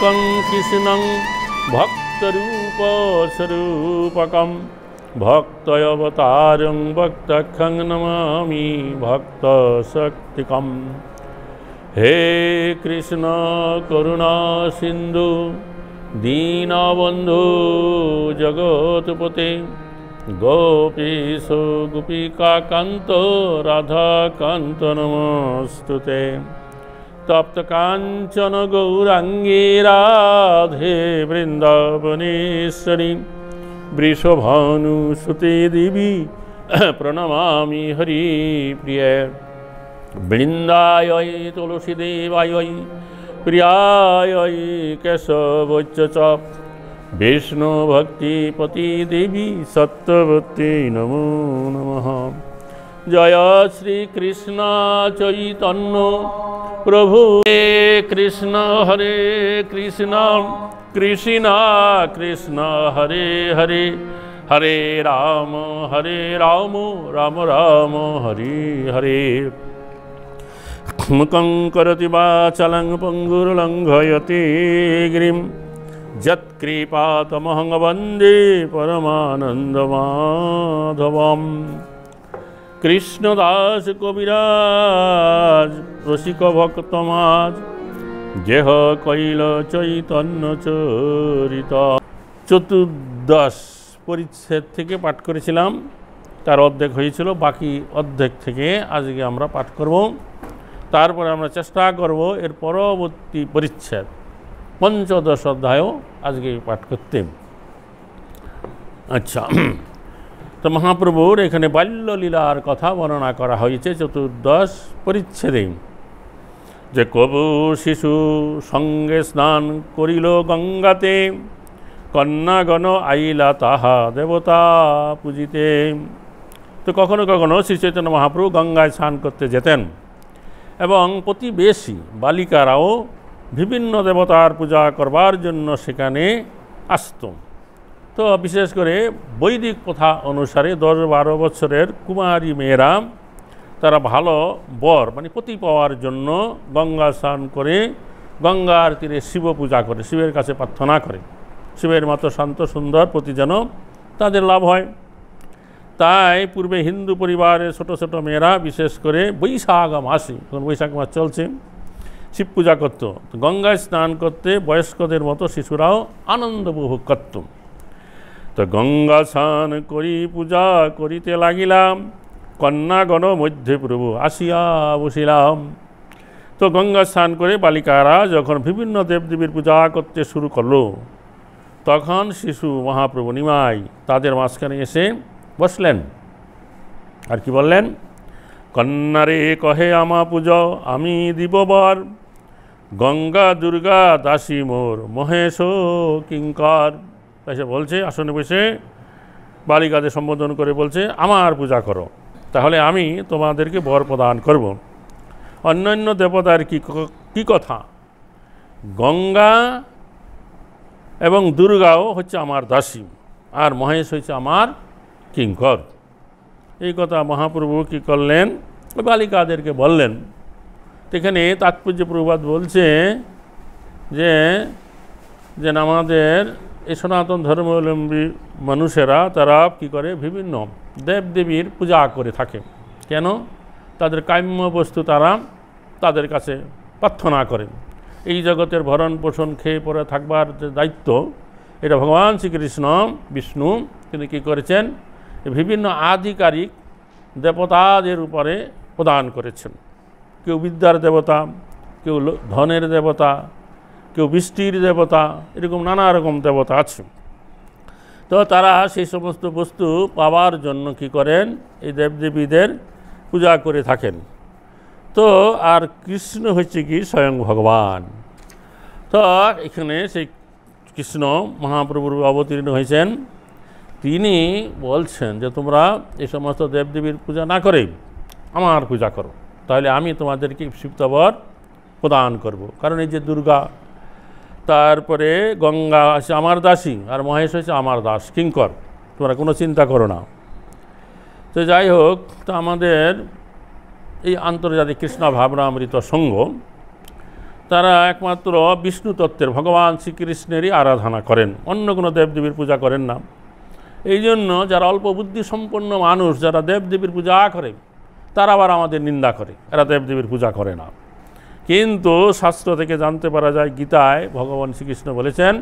कृष्णं भक्तरूपस्वरूपकं भक्तवतारं भक्तखं नमामि भक्तशक्तिकं हे कृष्ण करुणा सिंधु सिन्धु दीनबन्धु जगत्पते गोपीशो गोपिकान्त राधाकान्त नमस्तु ते তপ্তকাঞ্চন গৌরাঙ্গী রাধে বৃন্দাবনেশ্বরী বৃষভানুসুতে দেবী প্রণমামি হরি প্রিয় বৃন্দায় তুলসী দেবায় প্রিয়ায় কেশবচ্চ বিষ্ণু ভক্তিপতি দেবী সত্যবতী নমো নমঃ জয় শ্রীকৃষ্ণ চৈতন্য প্রভু হে কৃষ্ণ হরে কৃষ্ণ কৃষ্ণ কৃষ্ণ হরে হরে হরে রাম হরে রাম রাম রাম হরি হরে मुकं करति वाचलं पङ्गुर्लङ्घयति गिरिं यत्कृपातमहं वन्दे परमानन्दमाधवम् কৃষ্ণ দাস কবিরাজ রসিক ভক্তমাজ যেহ কৈল চৈতন্য চরিত চতুর্দশ পরিচ্ছেদ থেকে পাঠ করেছিলাম তার অর্ধেক হয়েছিল বাকি অর্ধেক থেকে আজকে আমরা পাঠ করব তারপরে আমরা চেষ্টা করব এর পরবর্তী পরিচ্ছেদ পঞ্চদশ অধ্যায়ও আজকে পাঠ করতে আচ্ছা তো মহাপ্রভুর এখানে বাল্যলীলার কথা বর্ণনা করা হয়েছে চতুর্দশ পরিচ্ছেদে যে কবু শিশু সঙ্গে স্নান করিল গঙ্গাতে কন্যাগণ আইলা তাহা দেবতা পূজিতে তো কখনো কখনো শ্রী চৈতন্য মহাপ্রভু গঙ্গায় স্নান করতে যেতেন এবং প্রতিবেশী বালিকারাও বিভিন্ন দেবতার পূজা করবার জন্য সেখানে আসত তো বিশেষ করে বৈদিক প্রথা অনুসারে দশ বারো বছরের কুমারী মেয়েরা তারা ভালো বর মানে পতি পাওয়ার জন্য গঙ্গা স্নান করে গঙ্গার তীরে শিব পূজা করে শিবের কাছে প্রার্থনা করে শিবের মতো শান্ত সুন্দর প্রতি যেন তাদের লাভ হয় তাই পূর্বে হিন্দু পরিবারের ছোট ছোট মেয়েরা বিশেষ করে বৈশাখ মাসে যখন বৈশাখ মাস চলছে শিব পূজা করত গঙ্গায় স্নান করতে বয়স্কদের মতো শিশুরাও আনন্দ উপভোগ করত তো গঙ্গা স্নান করি পূজা করিতে লাগিলাম কন্যাগণ মধ্যে প্রভু আসিয়া বসিলাম তো গঙ্গা স্নান করে বালিকারা যখন বিভিন্ন দেবদেবীর পূজা করতে শুরু করলো তখন শিশু মহাপ্রভু নিমাই তাদের মাঝখানে এসে বসলেন আর কি বললেন কন্যারে কহে আমা পূজ আমি দিব বর গঙ্গা দুর্গা দাসী মোর মহেশ কিঙ্কর তাই সে বলছে আসনে বসে বালিকাদের সম্বোধন করে বলছে আমার পূজা করো তাহলে আমি তোমাদেরকে বর প্রদান করব অন্যান্য দেবতার কী কী কথা গঙ্গা এবং দুর্গাও হচ্ছে আমার দাসী আর মহেশ হচ্ছে আমার কিঙ্কর এই কথা মহাপ্রভু কী করলেন বালিকাদেরকে বললেন এখানে তাৎপর্য প্রভাত বলছে যে যেন আমাদের এই সনাতন ধর্মাবলম্বী মানুষেরা তারা কি করে বিভিন্ন দেবদেবীর পূজা করে থাকে কেন তাদের কাম্য বস্তু তারা তাদের কাছে প্রার্থনা করেন এই জগতের ভরণ পোষণ খেয়ে পরে থাকবার যে দায়িত্ব এটা ভগবান শ্রীকৃষ্ণ বিষ্ণু তিনি কী করেছেন বিভিন্ন আধিকারিক দেবতাদের উপরে প্রদান করেছেন কেউ বিদ্যার দেবতা কেউ ধনের দেবতা কেউ বৃষ্টির দেবতা এরকম নানা রকম দেবতা আছে তো তারা সেই সমস্ত বস্তু পাওয়ার জন্য কি করেন এই দেবদেবীদের পূজা করে থাকেন তো আর কৃষ্ণ হচ্ছে কি স্বয়ং ভগবান তো এখানে সেই কৃষ্ণ মহাপ্রভুর অবতীর্ণ হয়েছেন তিনি বলছেন যে তোমরা এই সমস্ত দেবদেবীর পূজা না করে আমার পূজা করো তাহলে আমি তোমাদেরকে শিবতাবর প্রদান করব কারণ এই যে দুর্গা তারপরে গঙ্গা আছে আমার দাসী আর মহেশ হয়েছে আমার দাস কিঙ্কর তোমরা কোনো চিন্তা করো না তো যাই হোক তো আমাদের এই আন্তর্জাতিক কৃষ্ণ ভাবনামৃত সঙ্ঘ তারা একমাত্র বিষ্ণু তত্ত্বের ভগবান শ্রীকৃষ্ণেরই আরাধনা করেন অন্য কোনো দেবদেবীর পূজা করেন না এই জন্য যারা অল্প বুদ্ধি সম্পন্ন মানুষ যারা দেবদেবীর পূজা করে তারা আবার আমাদের নিন্দা করে এরা দেবদেবীর পূজা করে না কিন্তু শাস্ত্র থেকে জানতে পারা যায় গীতায় ভগবান শ্রীকৃষ্ণ বলেছেন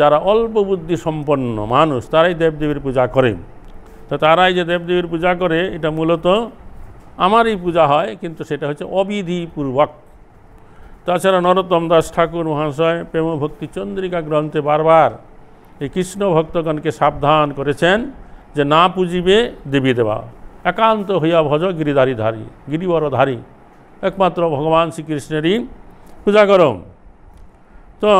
যারা অল্প বুদ্ধি সম্পন্ন মানুষ তারাই দেবদেবীর পূজা করে তো তারাই যে দেবদেবীর পূজা করে এটা মূলত আমারই পূজা হয় কিন্তু সেটা হচ্ছে অবিধিপূর্বক তাছাড়া নরোত্তম দাস ঠাকুর মহাশয় প্রেম ভক্তি চন্দ্রিকা গ্রন্থে বারবার এই কৃষ্ণ ভক্তগণকে সাবধান করেছেন যে না পুজিবে দেবী দেবা একান্ত হইয়া ভজ ধারী গিরিবরধারী একমাত্র ভগবান শ্রীকৃষ্ণেরই পূজা কর তো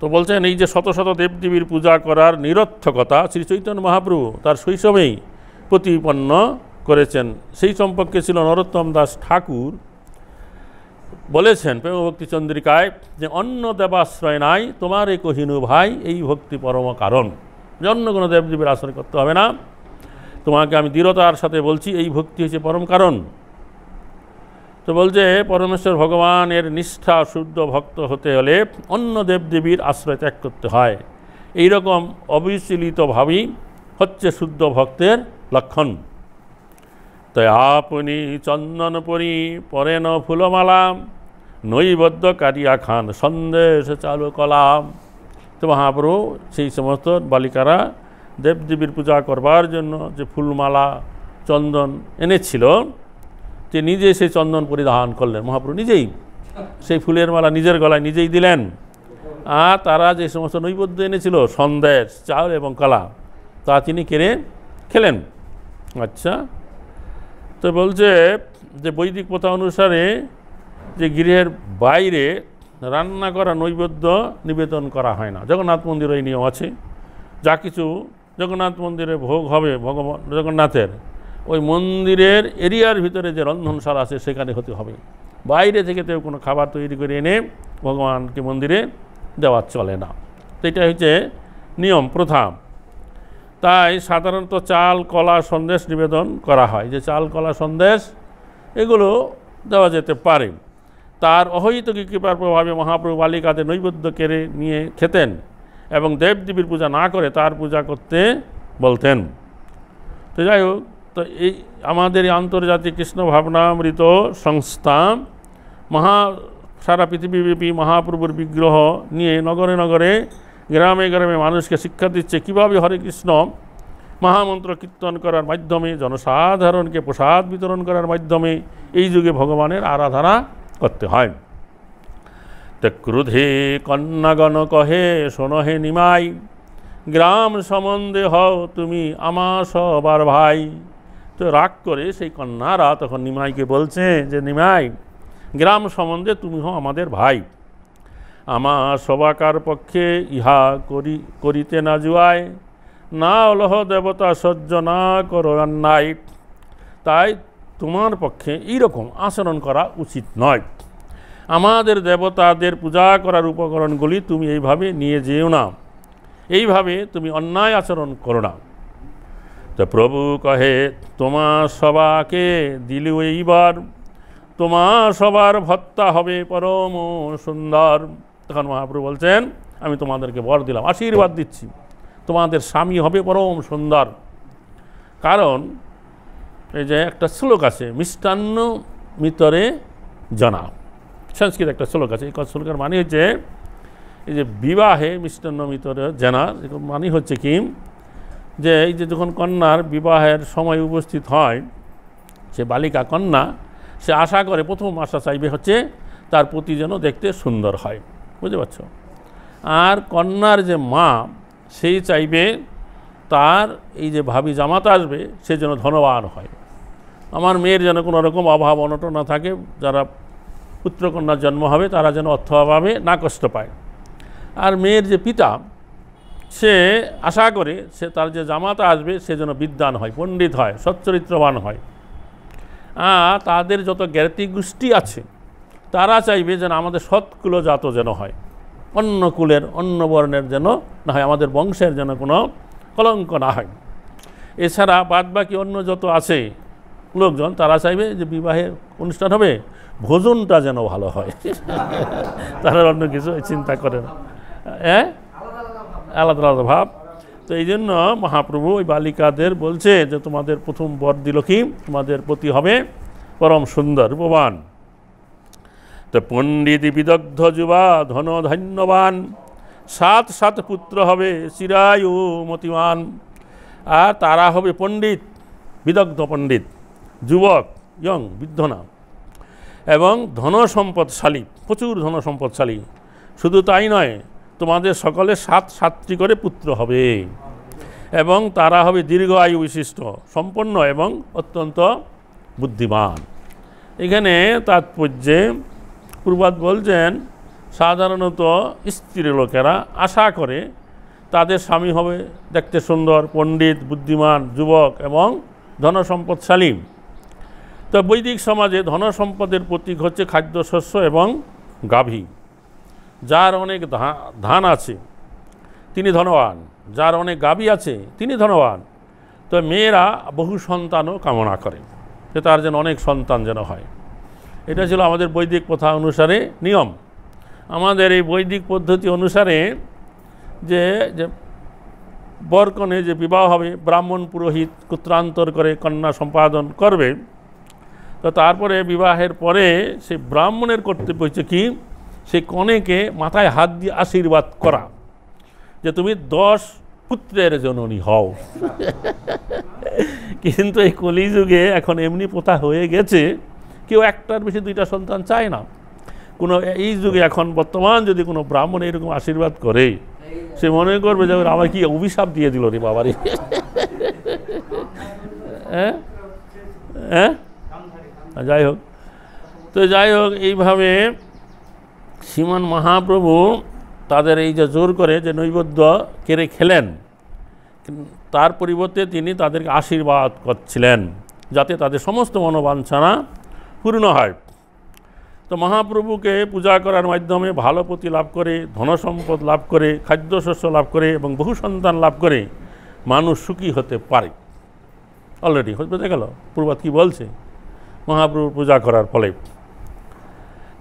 তো বলছেন এই যে শত শত দেবদেবীর পূজা করার নিরর্থকতা শ্রী চৈতন্য মহাপ্রভু তার শৈশবেই প্রতিপন্ন করেছেন সেই সম্পর্কে ছিল নরোত্তম দাস ঠাকুর বলেছেন প্রেমভক্তি চন্দ্রিকায় যে অন্য দেবাশ্রয় নাই তোমার এ কহিনু ভাই এই ভক্তি পরম কারণ অন্য কোনো দেবদেবীর আশ্রয় করতে হবে না তোমাকে আমি দৃঢ়তার সাথে বলছি এই ভক্তি হচ্ছে পরম কারণ তো বলছে পরমেশ্বর ভগবানের নিষ্ঠা শুদ্ধ ভক্ত হতে হলে অন্য দেবদেবীর আশ্রয় ত্যাগ করতে হয় এই রকম অবিচলিতভাবেই হচ্ছে শুদ্ধ ভক্তের লক্ষণ তাই আপনি চন্দন পরি পরেন ফুলমালাম নৈবদ্য কারিয়া খান সন্দেশ চালু কলাম তো মহাপ্রভু সেই সমস্ত বালিকারা দেবদেবীর পূজা করবার জন্য যে ফুলমালা চন্দন এনেছিল যে নিজে সেই চন্দন পরিধান করলেন মহাপ্রভু নিজেই সেই ফুলের মালা নিজের গলায় নিজেই দিলেন আর তারা যে সমস্ত নৈবদ্য এনেছিল সন্দেশ চাল এবং কলা তা তিনি কেড়ে খেলেন আচ্ছা তো বলছে যে বৈদিক প্রথা অনুসারে যে গৃহের বাইরে রান্না করা নৈবেদ্য নিবেদন করা হয় না জগন্নাথ মন্দিরে এই নিয়ম আছে যা কিছু জগন্নাথ মন্দিরে ভোগ হবে ভগবান জগন্নাথের ওই মন্দিরের এরিয়ার ভিতরে যে রন্ধনশাল আছে সেখানে হতে হবে বাইরে থেকে তো কোনো খাবার তৈরি করে এনে ভগবানকে মন্দিরে দেওয়া চলে না তো এটা হচ্ছে নিয়ম প্রথা তাই সাধারণত চাল কলা সন্দেশ নিবেদন করা হয় যে চাল কলা সন্দেশ এগুলো দেওয়া যেতে পারে তার অহৈতুক কৃপার প্রভাবে মহাপ্রভু বালিকাদের নৈবেদ্য কেড়ে নিয়ে খেতেন এবং দেবদেবীর পূজা না করে তার পূজা করতে বলতেন তো যাই হোক তো এই আমাদের আন্তর্জাতিক কৃষ্ণ ভাবনামৃত সংস্থা মহা সারা পৃথিবীব্যাপী মহাপ্রভুর বিগ্রহ নিয়ে নগরে নগরে গ্রামে গ্রামে মানুষকে শিক্ষা দিচ্ছে কীভাবে হরে কৃষ্ণ মহামন্ত্র কীর্তন করার মাধ্যমে জনসাধারণকে প্রসাদ বিতরণ করার মাধ্যমে এই যুগে ভগবানের আরাধনা করতে হয় তে ক্রোধে কন্যাগণ কহে সোনহে নিমাই গ্রাম সম্বন্ধে হও তুমি আমার সবার ভাই তো রাগ করে সেই কন্যারা তখন নিমাইকে বলছে যে নিমাই গ্রাম সম্বন্ধে তুমি হো আমাদের ভাই আমার সবাকার পক্ষে ইহা করি করিতে না জুয়ায় না অলহ দেবতা সহ্য না করো নাই তাই তোমার পক্ষে এইরকম আচরণ করা উচিত নয় আমাদের দেবতাদের পূজা করার উপকরণগুলি তুমি এইভাবে নিয়ে যেও না এইভাবে তুমি অন্যায় আচরণ করো না তা প্রভু কহে তোমার সবাকে দিল এইবার তোমার সবার ভত্তা হবে পরম সুন্দর তখন মহাপ্রভু বলছেন আমি তোমাদেরকে বর দিলাম আশীর্বাদ দিচ্ছি তোমাদের স্বামী হবে পরম সুন্দর কারণ এই যে একটা শ্লোক আছে মিষ্টান্ন মিতরে জনা সংস্কৃত একটা শ্লোক আছে এই শ্লোকের মানে হচ্ছে এই যে বিবাহে মিষ্টান্ন মিতরে জানা মানে হচ্ছে কি যে এই যে যখন কন্যার বিবাহের সময় উপস্থিত হয় সে বালিকা কন্যা সে আশা করে প্রথম আশা চাইবে হচ্ছে তার প্রতি যেন দেখতে সুন্দর হয় বুঝতে পারছ আর কন্যার যে মা সেই চাইবে তার এই যে ভাবি জামাত আসবে সে যেন ধনবান হয় আমার মেয়ের যেন কোনো রকম অভাব অনটন না থাকে যারা পুত্রকন্যার জন্ম হবে তারা যেন অর্থ অভাবে না কষ্ট পায় আর মেয়ের যে পিতা সে আশা করে সে তার যে জামাতা আসবে সে যেন বিদ্যান হয় পণ্ডিত হয় সচ্চরিত্রবান হয় আর তাদের যত জ্ঞাতি গোষ্ঠী আছে তারা চাইবে যেন আমাদের সৎকুল জাত যেন হয় অন্য কুলের অন্য বর্ণের যেন না হয় আমাদের বংশের যেন কোনো কলঙ্ক না হয় এছাড়া বাদ বাকি অন্য যত আছে লোকজন তারা চাইবে যে বিবাহের অনুষ্ঠান হবে ভোজনটা যেন ভালো হয় তারা অন্য কিছু চিন্তা করে না হ্যাঁ আলাদা আলাদা ভাব তো এই জন্য মহাপ্রভু ওই বালিকাদের বলছে যে তোমাদের প্রথম বর দিল কি তোমাদের প্রতি হবে পরম সুন্দর রূপবান তো পণ্ডিত বিদগ্ধ যুবা ধন ধন্যবান সাত সাত পুত্র হবে চিরায়ু মতিমান আর তারা হবে পণ্ডিত বিদগ্ধ পণ্ডিত যুবক ইয়ং বৃদ্ধ না এবং সম্পদশালী প্রচুর ধন সম্পদশালী শুধু তাই নয় তোমাদের সকলে সাত সাতটি করে পুত্র হবে এবং তারা হবে দীর্ঘ আয়ু বিশিষ্ট সম্পন্ন এবং অত্যন্ত বুদ্ধিমান এখানে তাৎপর্যে পূর্বাদ বলছেন সাধারণত স্ত্রী লোকেরা আশা করে তাদের স্বামী হবে দেখতে সুন্দর পণ্ডিত বুদ্ধিমান যুবক এবং ধনসম্পদশালী তো বৈদিক সমাজে ধনসম্পদের প্রতীক হচ্ছে খাদ্যশস্য এবং গাভী যার অনেক ধান আছে তিনি ধনবান যার অনেক গাবি আছে তিনি ধনবান তো মেয়েরা বহু সন্তানও কামনা করে যে তার যেন অনেক সন্তান যেন হয় এটা ছিল আমাদের বৈদিক প্রথা অনুসারে নিয়ম আমাদের এই বৈদিক পদ্ধতি অনুসারে যে যে বরকনে যে বিবাহ হবে ব্রাহ্মণ পুরোহিত কুত্রান্তর করে কন্যা সম্পাদন করবে তো তারপরে বিবাহের পরে সে ব্রাহ্মণের কর্তব্য হচ্ছে কি সে কনেকে মাথায় হাত দিয়ে আশীর্বাদ করা যে তুমি দশ পুত্রের জননী হও কিন্তু এই কলিযুগে এখন এমনি প্রথা হয়ে গেছে কেউ একটার বেশি দুইটা সন্তান চায় না কোনো এই যুগে এখন বর্তমান যদি কোনো ব্রাহ্মণ এরকম আশীর্বাদ করে সে মনে করবে যে আমার কি অভিশাপ দিয়ে দিল রে বাবারে হ্যাঁ হ্যাঁ যাই হোক তো যাই হোক এইভাবে শ্রীমান মহাপ্রভু তাদের এই যে জোর করে যে নৈবদ্য কেড়ে খেলেন তার পরিবর্তে তিনি তাদেরকে আশীর্বাদ করছিলেন যাতে তাদের সমস্ত মনোবাঞ্ছনা পূর্ণ হয় তো মহাপ্রভুকে পূজা করার মাধ্যমে ভালো প্রতি লাভ করে ধনসম্পদ লাভ করে খাদ্যশস্য লাভ করে এবং বহু সন্তান লাভ করে মানুষ সুখী হতে পারে অলরেডি হতে গেল পূর্বাত কী বলছে মহাপ্রভুর পূজা করার ফলে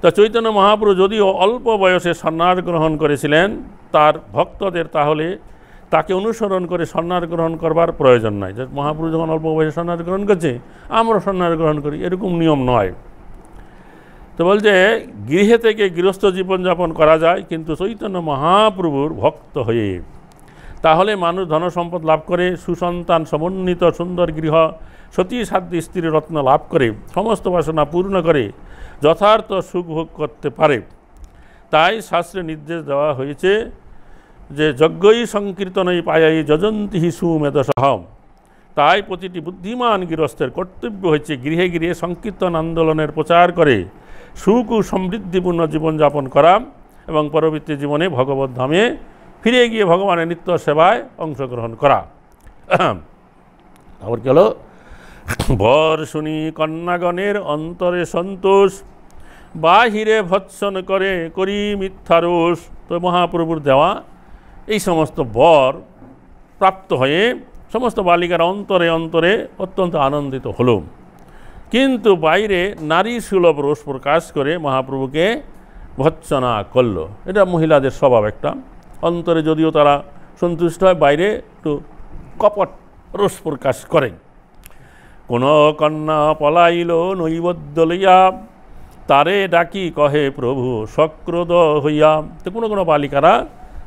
তা চৈতন্য মহাপ্রভু যদিও অল্প বয়সে সন্ন্যাস গ্রহণ করেছিলেন তার ভক্তদের তাহলে তাকে অনুসরণ করে সন্ন্যাস গ্রহণ করবার প্রয়োজন নয় যে মহাপুরুষ যখন অল্প বয়সে সন্ন্যাস গ্রহণ করছে আমরা সন্ন্যাস গ্রহণ করি এরকম নিয়ম নয় তো বলছে গৃহে থেকে গৃহস্থ জীবনযাপন করা যায় কিন্তু চৈতন্য মহাপ্রভুর ভক্ত হয়ে তাহলে মানুষ ধন সম্পদ লাভ করে সুসন্তান সমন্বিত সুন্দর গৃহ সতী সাধ্য স্ত্রীর রত্ন লাভ করে সমস্ত বাসনা পূর্ণ করে যথার্থ সুখভোগ করতে পারে তাই শাস্ত্রে নির্দেশ দেওয়া হয়েছে যে যজ্ঞই সংকীর্তনই পায়াই সুমেদ সুমেধসহম তাই প্রতিটি বুদ্ধিমান গৃহস্থের কর্তব্য হয়েছে গৃহে গৃহে সংকীর্তন আন্দোলনের প্রচার করে সুখ ও সমৃদ্ধিপূর্ণ জীবনযাপন করা এবং পরবর্তী জীবনে ভগবত ধামে ফিরে গিয়ে ভগবানের নিত্য সেবায় অংশগ্রহণ করা তারপর কি হলো ভর শুনি কন্যাগণের অন্তরে সন্তোষ বাহিরে ভৎসন করে করি মিথ্যারোষ তো মহাপ্রভুর দেওয়া এই সমস্ত বর প্রাপ্ত হয়ে সমস্ত বালিকার অন্তরে অন্তরে অত্যন্ত আনন্দিত হল কিন্তু বাইরে নারী সুলভ রোষ প্রকাশ করে মহাপ্রভুকে ভৎসনা করল এটা মহিলাদের স্বভাব একটা অন্তরে যদিও তারা সন্তুষ্ট হয় বাইরে একটু কপট রোষ প্রকাশ করেন কোন কন্যা পলাইল নৈবদ্য লইয়া তারে ডাকি কহে প্রভু শক্রদ হইয়া তো কোনো কোনো বালিকারা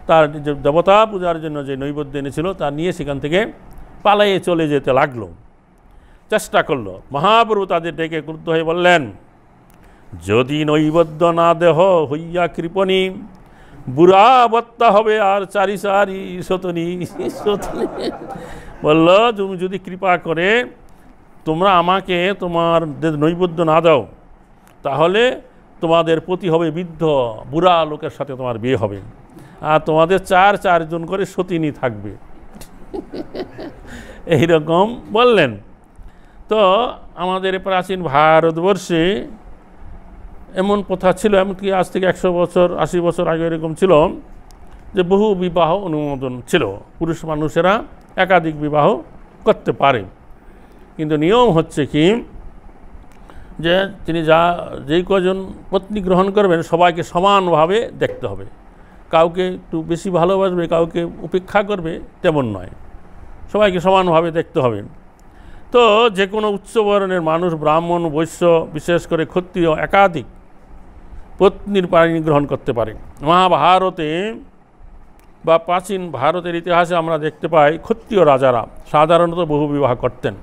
তার যে দেবতা পূজার জন্য যে নৈবেদ্য এনেছিল তা নিয়ে সেখান থেকে পালাইয়ে চলে যেতে লাগলো চেষ্টা করল মহাপ্রভু তাদের ডেকে ক্রুদ্ধ হয়ে বললেন যদি নৈবেদ্য না দেহ হইয়া কৃপণী বুড়া বত্তা হবে আর চারি চারি শতনি সতনি বলল তুমি যদি কৃপা করে তোমরা আমাকে তোমার নৈবেদ্য না দাও তাহলে তোমাদের প্রতি হবে বৃদ্ধ বুড়া লোকের সাথে তোমার বিয়ে হবে আর তোমাদের চার চারজন করে সতিনী থাকবে এইরকম বললেন তো আমাদের প্রাচীন ভারতবর্ষে এমন প্রথা ছিল এমনকি আজ থেকে একশো বছর আশি বছর আগে এরকম ছিল যে বহু বিবাহ অনুমোদন ছিল পুরুষ মানুষেরা একাধিক বিবাহ করতে পারে কিন্তু নিয়ম হচ্ছে কি যে তিনি যা যেই কজন পত্নী গ্রহণ করবেন সবাইকে সমানভাবে দেখতে হবে কাউকে একটু বেশি ভালোবাসবে কাউকে উপেক্ষা করবে তেমন নয় সবাইকে সমানভাবে দেখতে হবে তো যে কোনো উচ্চবর্ণের মানুষ ব্রাহ্মণ বৈশ্য বিশেষ করে ক্ষত্রিয় একাধিক পত্নীর পাণি গ্রহণ করতে পারে মহাভারতে বা প্রাচীন ভারতের ইতিহাসে আমরা দেখতে পাই ক্ষত্রিয় রাজারা সাধারণত বহু বিবাহ করতেন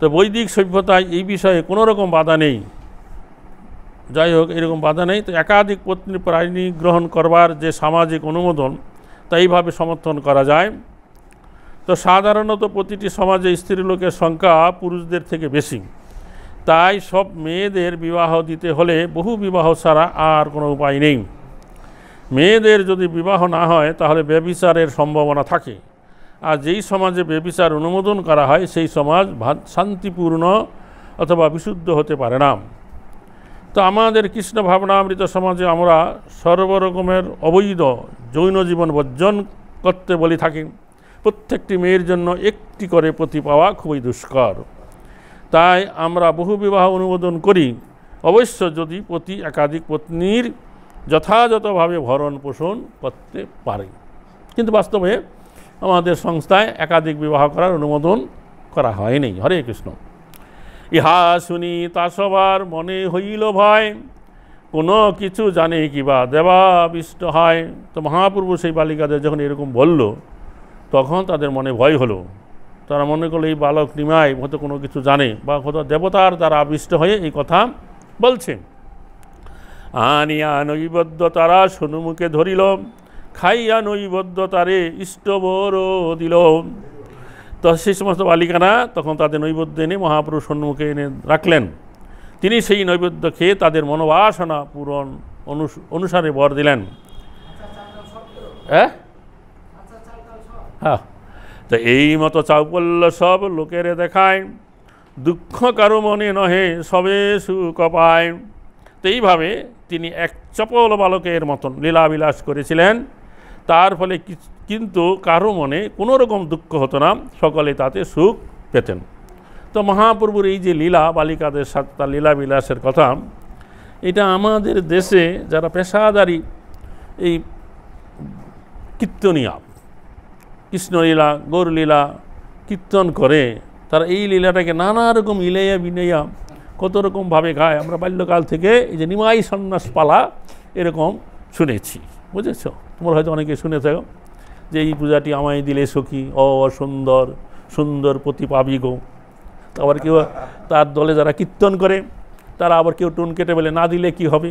তো বৈদিক সভ্যতায় এই বিষয়ে কোনো রকম বাধা নেই যাই হোক এরকম বাধা নেই তো একাধিক পত্নী প্রাণী গ্রহণ করবার যে সামাজিক অনুমোদন তা এইভাবে সমর্থন করা যায় তো সাধারণত প্রতিটি সমাজে স্ত্রী লোকের সংখ্যা পুরুষদের থেকে বেশি তাই সব মেয়েদের বিবাহ দিতে হলে বহু বিবাহ ছাড়া আর কোনো উপায় নেই মেয়েদের যদি বিবাহ না হয় তাহলে ব্যবিচারের সম্ভাবনা থাকে আর যেই সমাজে বেবিচার অনুমোদন করা হয় সেই সমাজ শান্তিপূর্ণ অথবা বিশুদ্ধ হতে পারে না তো আমাদের কৃষ্ণ ভাবনামৃত সমাজে আমরা সর্বরকমের অবৈধ যৌন জীবন বর্জন করতে বলি থাকি প্রত্যেকটি মেয়ের জন্য একটি করে প্রতি পাওয়া খুবই দুষ্কর তাই আমরা বহু বিবাহ অনুমোদন করি অবশ্য যদি পতি একাধিক পত্নীর যথাযথভাবে ভরণ পোষণ করতে পারে কিন্তু বাস্তবে আমাদের সংস্থায় একাধিক বিবাহ করার অনুমোদন করা হয়নি হরে কৃষ্ণ ইহা শুনি তা সবার মনে হইল ভয় কোনো কিছু জানে কিবা দেবাবিষ্ট হয় তো মহাপ্রভু সেই বালিকাদের যখন এরকম বলল তখন তাদের মনে ভয় হলো তারা মনে করলো এই বালক নিমায় হয়তো কোনো কিছু জানে বা হয়তো দেবতার দ্বারা আবিষ্ট হয়ে এই কথা বলছে আনিয়া নৈবদ্য তারা সনুমুখে ধরিল খাইয়া নৈবদ্য তারে ইষ্টবর দিল তো সেই সমস্ত বালিকারা তখন তাদের নৈবদ্য এনে মহাপুরুষ সম্মুখে এনে রাখলেন তিনি সেই নৈবদ্য খেয়ে তাদের মনোবাসনা পূরণ অনুসারে বর দিলেন হ্যাঁ হ্যাঁ তো এই মতো চাউপল্য সব লোকের দেখায় দুঃখ কারো মনে নহে সবে সুখ পায় তো এইভাবে তিনি এক চপল বালকের মতন লীলাবিলাস করেছিলেন তার ফলে কিন্তু কারো মনে কোনো রকম দুঃখ হতো না সকলে তাতে সুখ পেতেন তো মহাপ্রভুর এই যে লীলা বালিকাদের সাথে তার লীলা বিলাসের কথা এটা আমাদের দেশে যারা পেশাদারি এই কীর্তনীয়া কৃষ্ণলীলা গৌরলীলা কীর্তন করে তারা এই লীলাটাকে নানা রকম ইলাইয়া বিনাইয়া কত রকমভাবে গায় আমরা বাল্যকাল থেকে এই যে নিমাই সন্ন্যাস পালা এরকম শুনেছি বুঝেছ তোমার হয়তো অনেকে শুনে থাকো যে এই পূজাটি আমায় দিলে সখী অ সুন্দর সুন্দর প্রতি পাবি গো আবার কেউ তার দলে যারা কীর্তন করে তারা আবার কেউ টুন কেটে বলে না দিলে কি হবে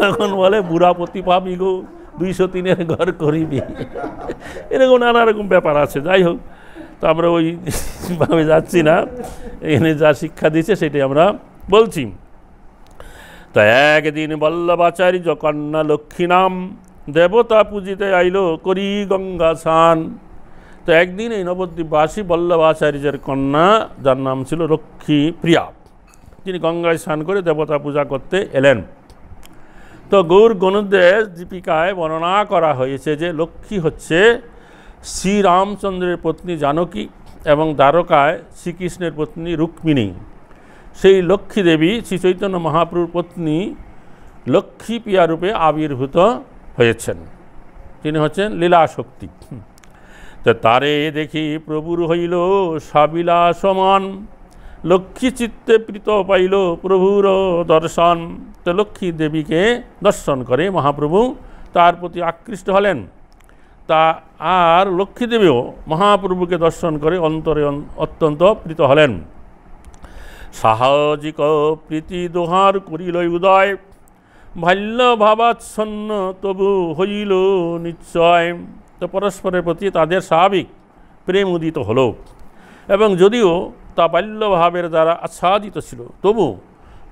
তখন বলে বুড়া প্রতি পাবি গো দুইশো তিনের ঘর করিবি এরকম নানা রকম ব্যাপার আছে যাই হোক তো আমরা ওইভাবে যাচ্ছি না এখানে যা শিক্ষা দিচ্ছে সেটাই আমরা বলছি তা একদিন বল্লভাচার্য কন্যা নাম দেবতা পুজিতে আইল করি গঙ্গা সান তো একদিন এই নবদ্বীপবাসী বল্লভাচার্যের কন্যা যার নাম ছিল লক্ষ্মী প্রিয়া তিনি গঙ্গায় স্নান করে দেবতা পূজা করতে এলেন তো গৌর গণদেশ দীপিকায় বর্ণনা করা হয়েছে যে লক্ষ্মী হচ্ছে শ্রীরামচন্দ্রের পত্নী জানকী এবং দ্বারকায় শ্রীকৃষ্ণের পত্নী রুক্মিণী সেই লক্ষ্মী দেবী শ্রী চৈতন্য মহাপ্রভুর পত্নী লক্ষ্মী রূপে আবির্ভূত হয়েছেন তিনি হচ্ছেন লীলা শক্তি তো তারে দেখি প্রভুর হইল সাবিলা সমান লক্ষ্মী চিত্তে প্রীত পাইল প্রভুর দর্শন তো লক্ষ্মী দেবীকে দর্শন করে মহাপ্রভু তার প্রতি আকৃষ্ট হলেন তা আর লক্ষ্মীদেবীও মহাপ্রভুকে দর্শন করে অন্তরে অত্যন্ত প্রীত হলেন সাহজিক প্রীতি দোহার করিল উদয় ভাল্য ভাবাচ্ছন্ন তবু হইল নিশ্চয় তো পরস্পরের প্রতি তাদের স্বাভাবিক প্রেম উদিত হল এবং যদিও তা বাল্যভাবের দ্বারা আচ্ছাদিত ছিল তবু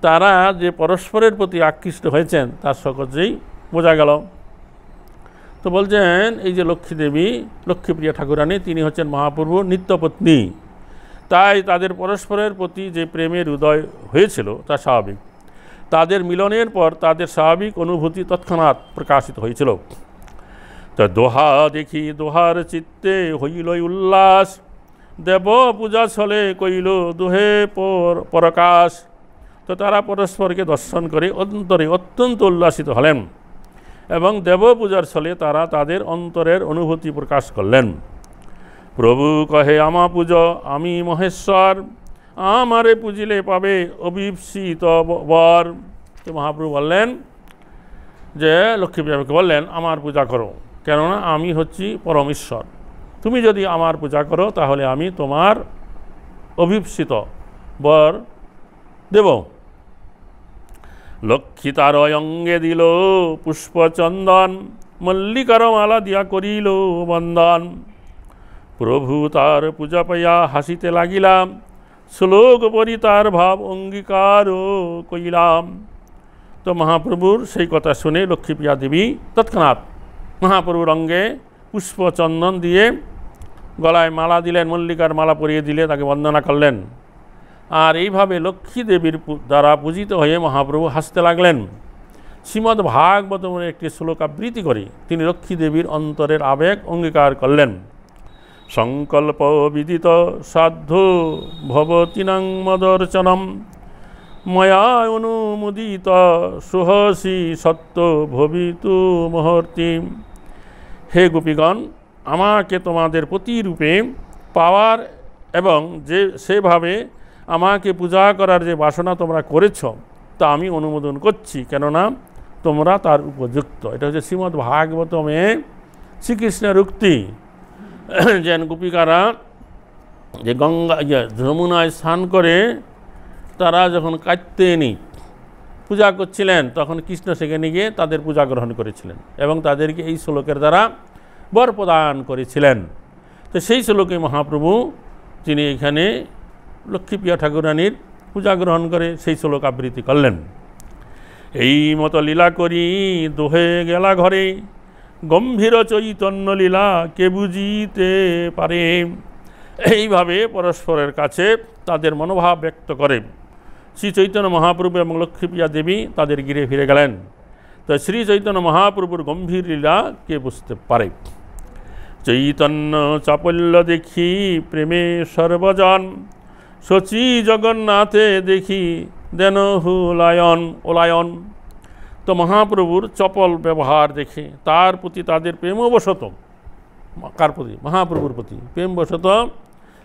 তারা যে পরস্পরের প্রতি আকৃষ্ট হয়েছেন তার সকলেই বোঝা গেল তো বলছেন এই যে লক্ষ্মী দেবী লক্ষ্মীপ্রিয়া ঠাকুরানী তিনি হচ্ছেন মহাপ্রভুর নিত্যপত্নী তাই তাদের পরস্পরের প্রতি যে প্রেমের উদয় হয়েছিল তা স্বাভাবিক তাদের মিলনের পর তাদের স্বাভাবিক অনুভূতি তৎক্ষণাৎ প্রকাশিত হয়েছিল তা দোহা দেখি দোহার চিত্তে হইল উল্লাস দেব পূজা ছলে কইল দুহে পরকাশ তো তারা পরস্পরকে দর্শন করে অন্তরে অত্যন্ত উল্লাসিত হলেন এবং দেব পূজার ছলে তারা তাদের অন্তরের অনুভূতি প্রকাশ করলেন প্রভু কহে আমা পূজ আমি মহেশ্বর আমারে পুজিলে পাবে অভিপসিত বর তো মহাপ্রভু বললেন যে লক্ষ্মীপ্রিয়ামীকে বললেন আমার পূজা করো কেননা আমি হচ্ছি পরমেশ্বর তুমি যদি আমার পূজা করো তাহলে আমি তোমার অভিপ্সিত বর দেব লক্ষ্মী তার অঙ্গে দিল পুষ্পচন্দন মল্লিকার মালা দিয়া করিল বন্দন প্রভু তার পূজা পাইয়া হাসিতে লাগিলাম শ্লোক পরি তার ভাব অঙ্গীকারও কইলাম তো মহাপ্রভুর সেই কথা শুনে লক্ষ্মীপ্রিয়া দেবী তৎক্ষণাৎ মহাপ্রভুর অঙ্গে পুষ্প চন্দন দিয়ে গলায় মালা দিলেন মল্লিকার মালা পরিয়ে দিলে তাকে বন্দনা করলেন আর এইভাবে লক্ষ্মী দেবীর দ্বারা পূজিত হয়ে মহাপ্রভু হাসতে লাগলেন শ্রীমদ ভাগবতমের একটি আবৃত্তি করে তিনি লক্ষ্মী দেবীর অন্তরের আবেগ অঙ্গীকার করলেন সংকল্প বিদিত সাধু ভবতীনাং মদর্চনম ময়া অনুমোদিত সুহসী সত্য ভবিতু মহর্তি হে গোপীগণ আমাকে তোমাদের প্রতিরূপে পাওয়ার এবং যে সেভাবে আমাকে পূজা করার যে বাসনা তোমরা করেছ তা আমি অনুমোদন করছি কেননা তোমরা তার উপযুক্ত এটা হচ্ছে শ্রীমদ্ ভাগবতমে শ্রীকৃষ্ণের উক্তি যেন গোপিকারা যে গঙ্গা ইয়ে, যমুনায় স্নান করে তারা যখন কাত্যায়নী পূজা করছিলেন তখন কৃষ্ণ সেখানে গিয়ে তাদের পূজা গ্রহণ করেছিলেন এবং তাদেরকে এই শ্লোকের দ্বারা বর প্রদান করেছিলেন তো সেই শ্লোকে মহাপ্রভু তিনি এখানে লক্ষ্মীপ্রিয়া ঠাকুরানীর পূজা গ্রহণ করে সেই শ্লোক আবৃত্তি করলেন এই মতো লীলা করি দোহে গেলা ঘরে গম্ভীর চৈতন্য লীলা কে বুঝিতে পারে এইভাবে পরস্পরের কাছে তাদের মনোভাব ব্যক্ত করে শ্রী চৈতন্য মহাপ্রভু এবং লক্ষ্মীপ্রিয়া দেবী তাদের গিরে ফিরে গেলেন তো শ্রী চৈতন্য মহাপ্রভুর গম্ভীর লীলা কে বুঝতে পারে চৈতন্য চাপল্য দেখি প্রেমে সর্বজন শচী জগন্নাথে দেখি দেন হুলায়ন ওলায়ন তো মহাপ্রভুর চপল ব্যবহার দেখে তার প্রতি তাদের প্রেমবশত কার প্রতি মহাপ্রভুর প্রতি প্রেমবশত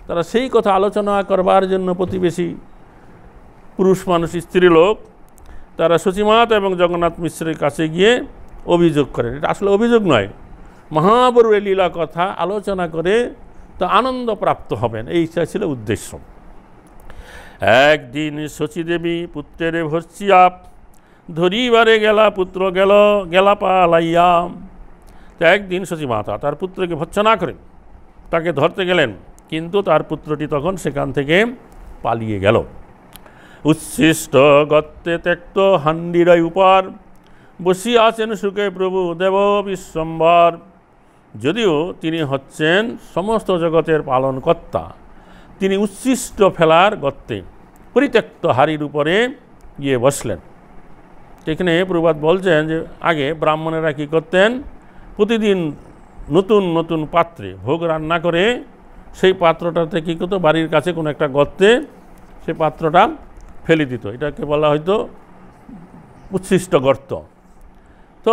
তারা সেই কথা আলোচনা করবার জন্য প্রতিবেশী পুরুষ মানুষ স্ত্রীলোক তারা সচিমাত এবং জগন্নাথ মিশ্রের কাছে গিয়ে অভিযোগ করেন এটা আসলে অভিযোগ নয় মহাপ্রভুর লীলা কথা আলোচনা করে তা আনন্দ প্রাপ্ত হবেন এই ইচ্ছা ছিল উদ্দেশ্য একদিন শচীদেবী পুত্রের ভর্চিয়া ধরিবারে গেলা পুত্র গেল গেলা পালাইয়া তো একদিন মাতা তার পুত্রকে ভৎসনা করে তাকে ধরতে গেলেন কিন্তু তার পুত্রটি তখন সেখান থেকে পালিয়ে গেল উচ্ছিষ্ট গত্তে ত্যক্ত হান্ডিরয় উপর বসিয়া আছেন সুখে প্রভু দেব বিশ্বম্বর যদিও তিনি হচ্ছেন সমস্ত জগতের পালনকর্তা তিনি উচ্ছিষ্ট ফেলার গত্তে পরিত্যক্ত হারির উপরে গিয়ে বসলেন এখানে প্রভাত বলছেন যে আগে ব্রাহ্মণেরা কী করতেন প্রতিদিন নতুন নতুন পাত্রে ভোগ রান্না করে সেই পাত্রটাতে কী করতো বাড়ির কাছে কোনো একটা গর্তে সে পাত্রটা ফেলে দিত এটাকে বলা হয়তো উচ্ছিষ্ট গর্ত তো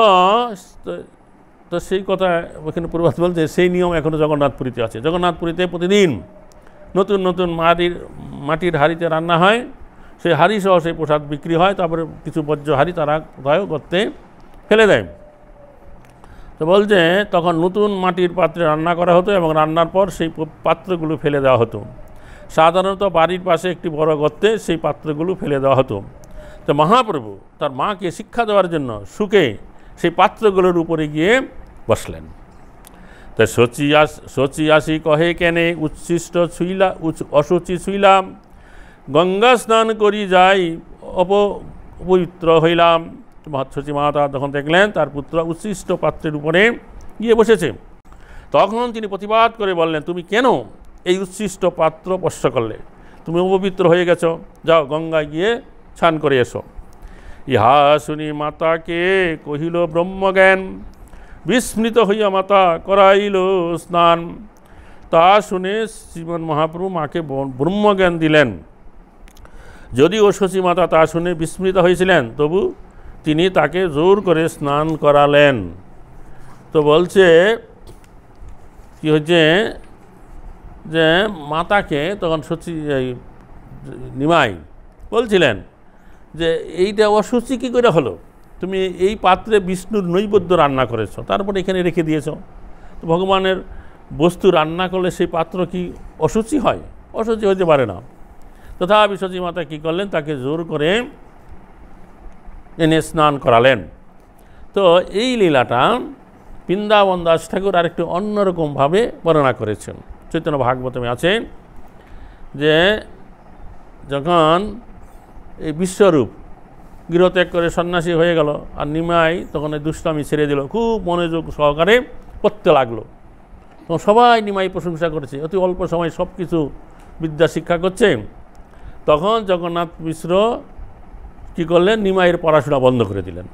তো সেই কথা ওখানে প্রভাত বলছে সেই নিয়ম এখনও জগন্নাথপুরীতে আছে জগন্নাথপুরীতে প্রতিদিন নতুন নতুন মাটির মাটির হাড়িতে রান্না হয় সেই হাড়ি সহ সেই প্রসাদ বিক্রি হয় তারপরে কিছু বজ্র হাড়ি তারা কোথায় করতে ফেলে দেয় তো বলছে তখন নতুন মাটির পাত্রে রান্না করা হতো এবং রান্নার পর সেই পাত্রগুলো ফেলে দেওয়া হতো সাধারণত বাড়ির পাশে একটি বড় গর্তে সেই পাত্রগুলো ফেলে দেওয়া হতো তো মহাপ্রভু তার মাকে শিক্ষা দেওয়ার জন্য সুখে সেই পাত্রগুলোর উপরে গিয়ে বসলেন তাই শচি আস শচি আসি কহে কেনে উচ্ছিষ্ট ছুইলা অসুচি ছুইলাম গঙ্গা স্নান করি যাই অপ অপবিত্র হইলাম মহাচ্ছচী মাতা যখন দেখলেন তার পুত্র উচ্ছিষ্ট পাত্রের উপরে গিয়ে বসেছে তখন তিনি প্রতিবাদ করে বললেন তুমি কেন এই উচ্ছিষ্ট পাত্র স্পর্শ করলে তুমি অপবিত্র হয়ে গেছ যাও গঙ্গা গিয়ে স্নান করে এসো ইহা শুনি মাতাকে কহিল ব্রহ্মজ্ঞান বিস্মৃত হইয়া মাতা করাইল স্নান তা শুনে শ্রীমান মহাপ্রভু মাকে ব্রহ্মজ্ঞান দিলেন যদিও মাতা তা শুনে বিস্মৃত হয়েছিলেন তবু তিনি তাকে জোর করে স্নান করালেন তো বলছে কি হচ্ছে যে মাতাকে তখন শচি নিমাই বলছিলেন যে এইটা অসুচি কী করে হলো তুমি এই পাত্রে বিষ্ণুর নৈবদ্য রান্না করেছো তারপর এখানে রেখে দিয়েছ তো ভগবানের বস্তু রান্না করলে সেই পাত্র কি অসুচি হয় অসুচি হতে পারে না তথাপি মাতা কী করলেন তাকে জোর করে এনে স্নান করালেন তো এই লীলাটা বৃন্দাবন দাস ঠাকুর আরেকটি অন্যরকমভাবে বর্ণনা করেছেন চৈতন্য ভাগবতমে আছে যে যখন এই বিশ্বরূপ গৃহত্যাগ করে সন্ন্যাসী হয়ে গেল আর নিমাই তখন এই দুষ্টামি ছেড়ে দিল খুব মনোযোগ সহকারে করতে লাগলো তখন সবাই নিমাই প্রশংসা করেছে অতি অল্প সময় সব কিছু বিদ্যা শিক্ষা করছে তখন জগন্নাথ মিশ্র কী করলেন নিমাইয়ের পড়াশোনা বন্ধ করে দিলেন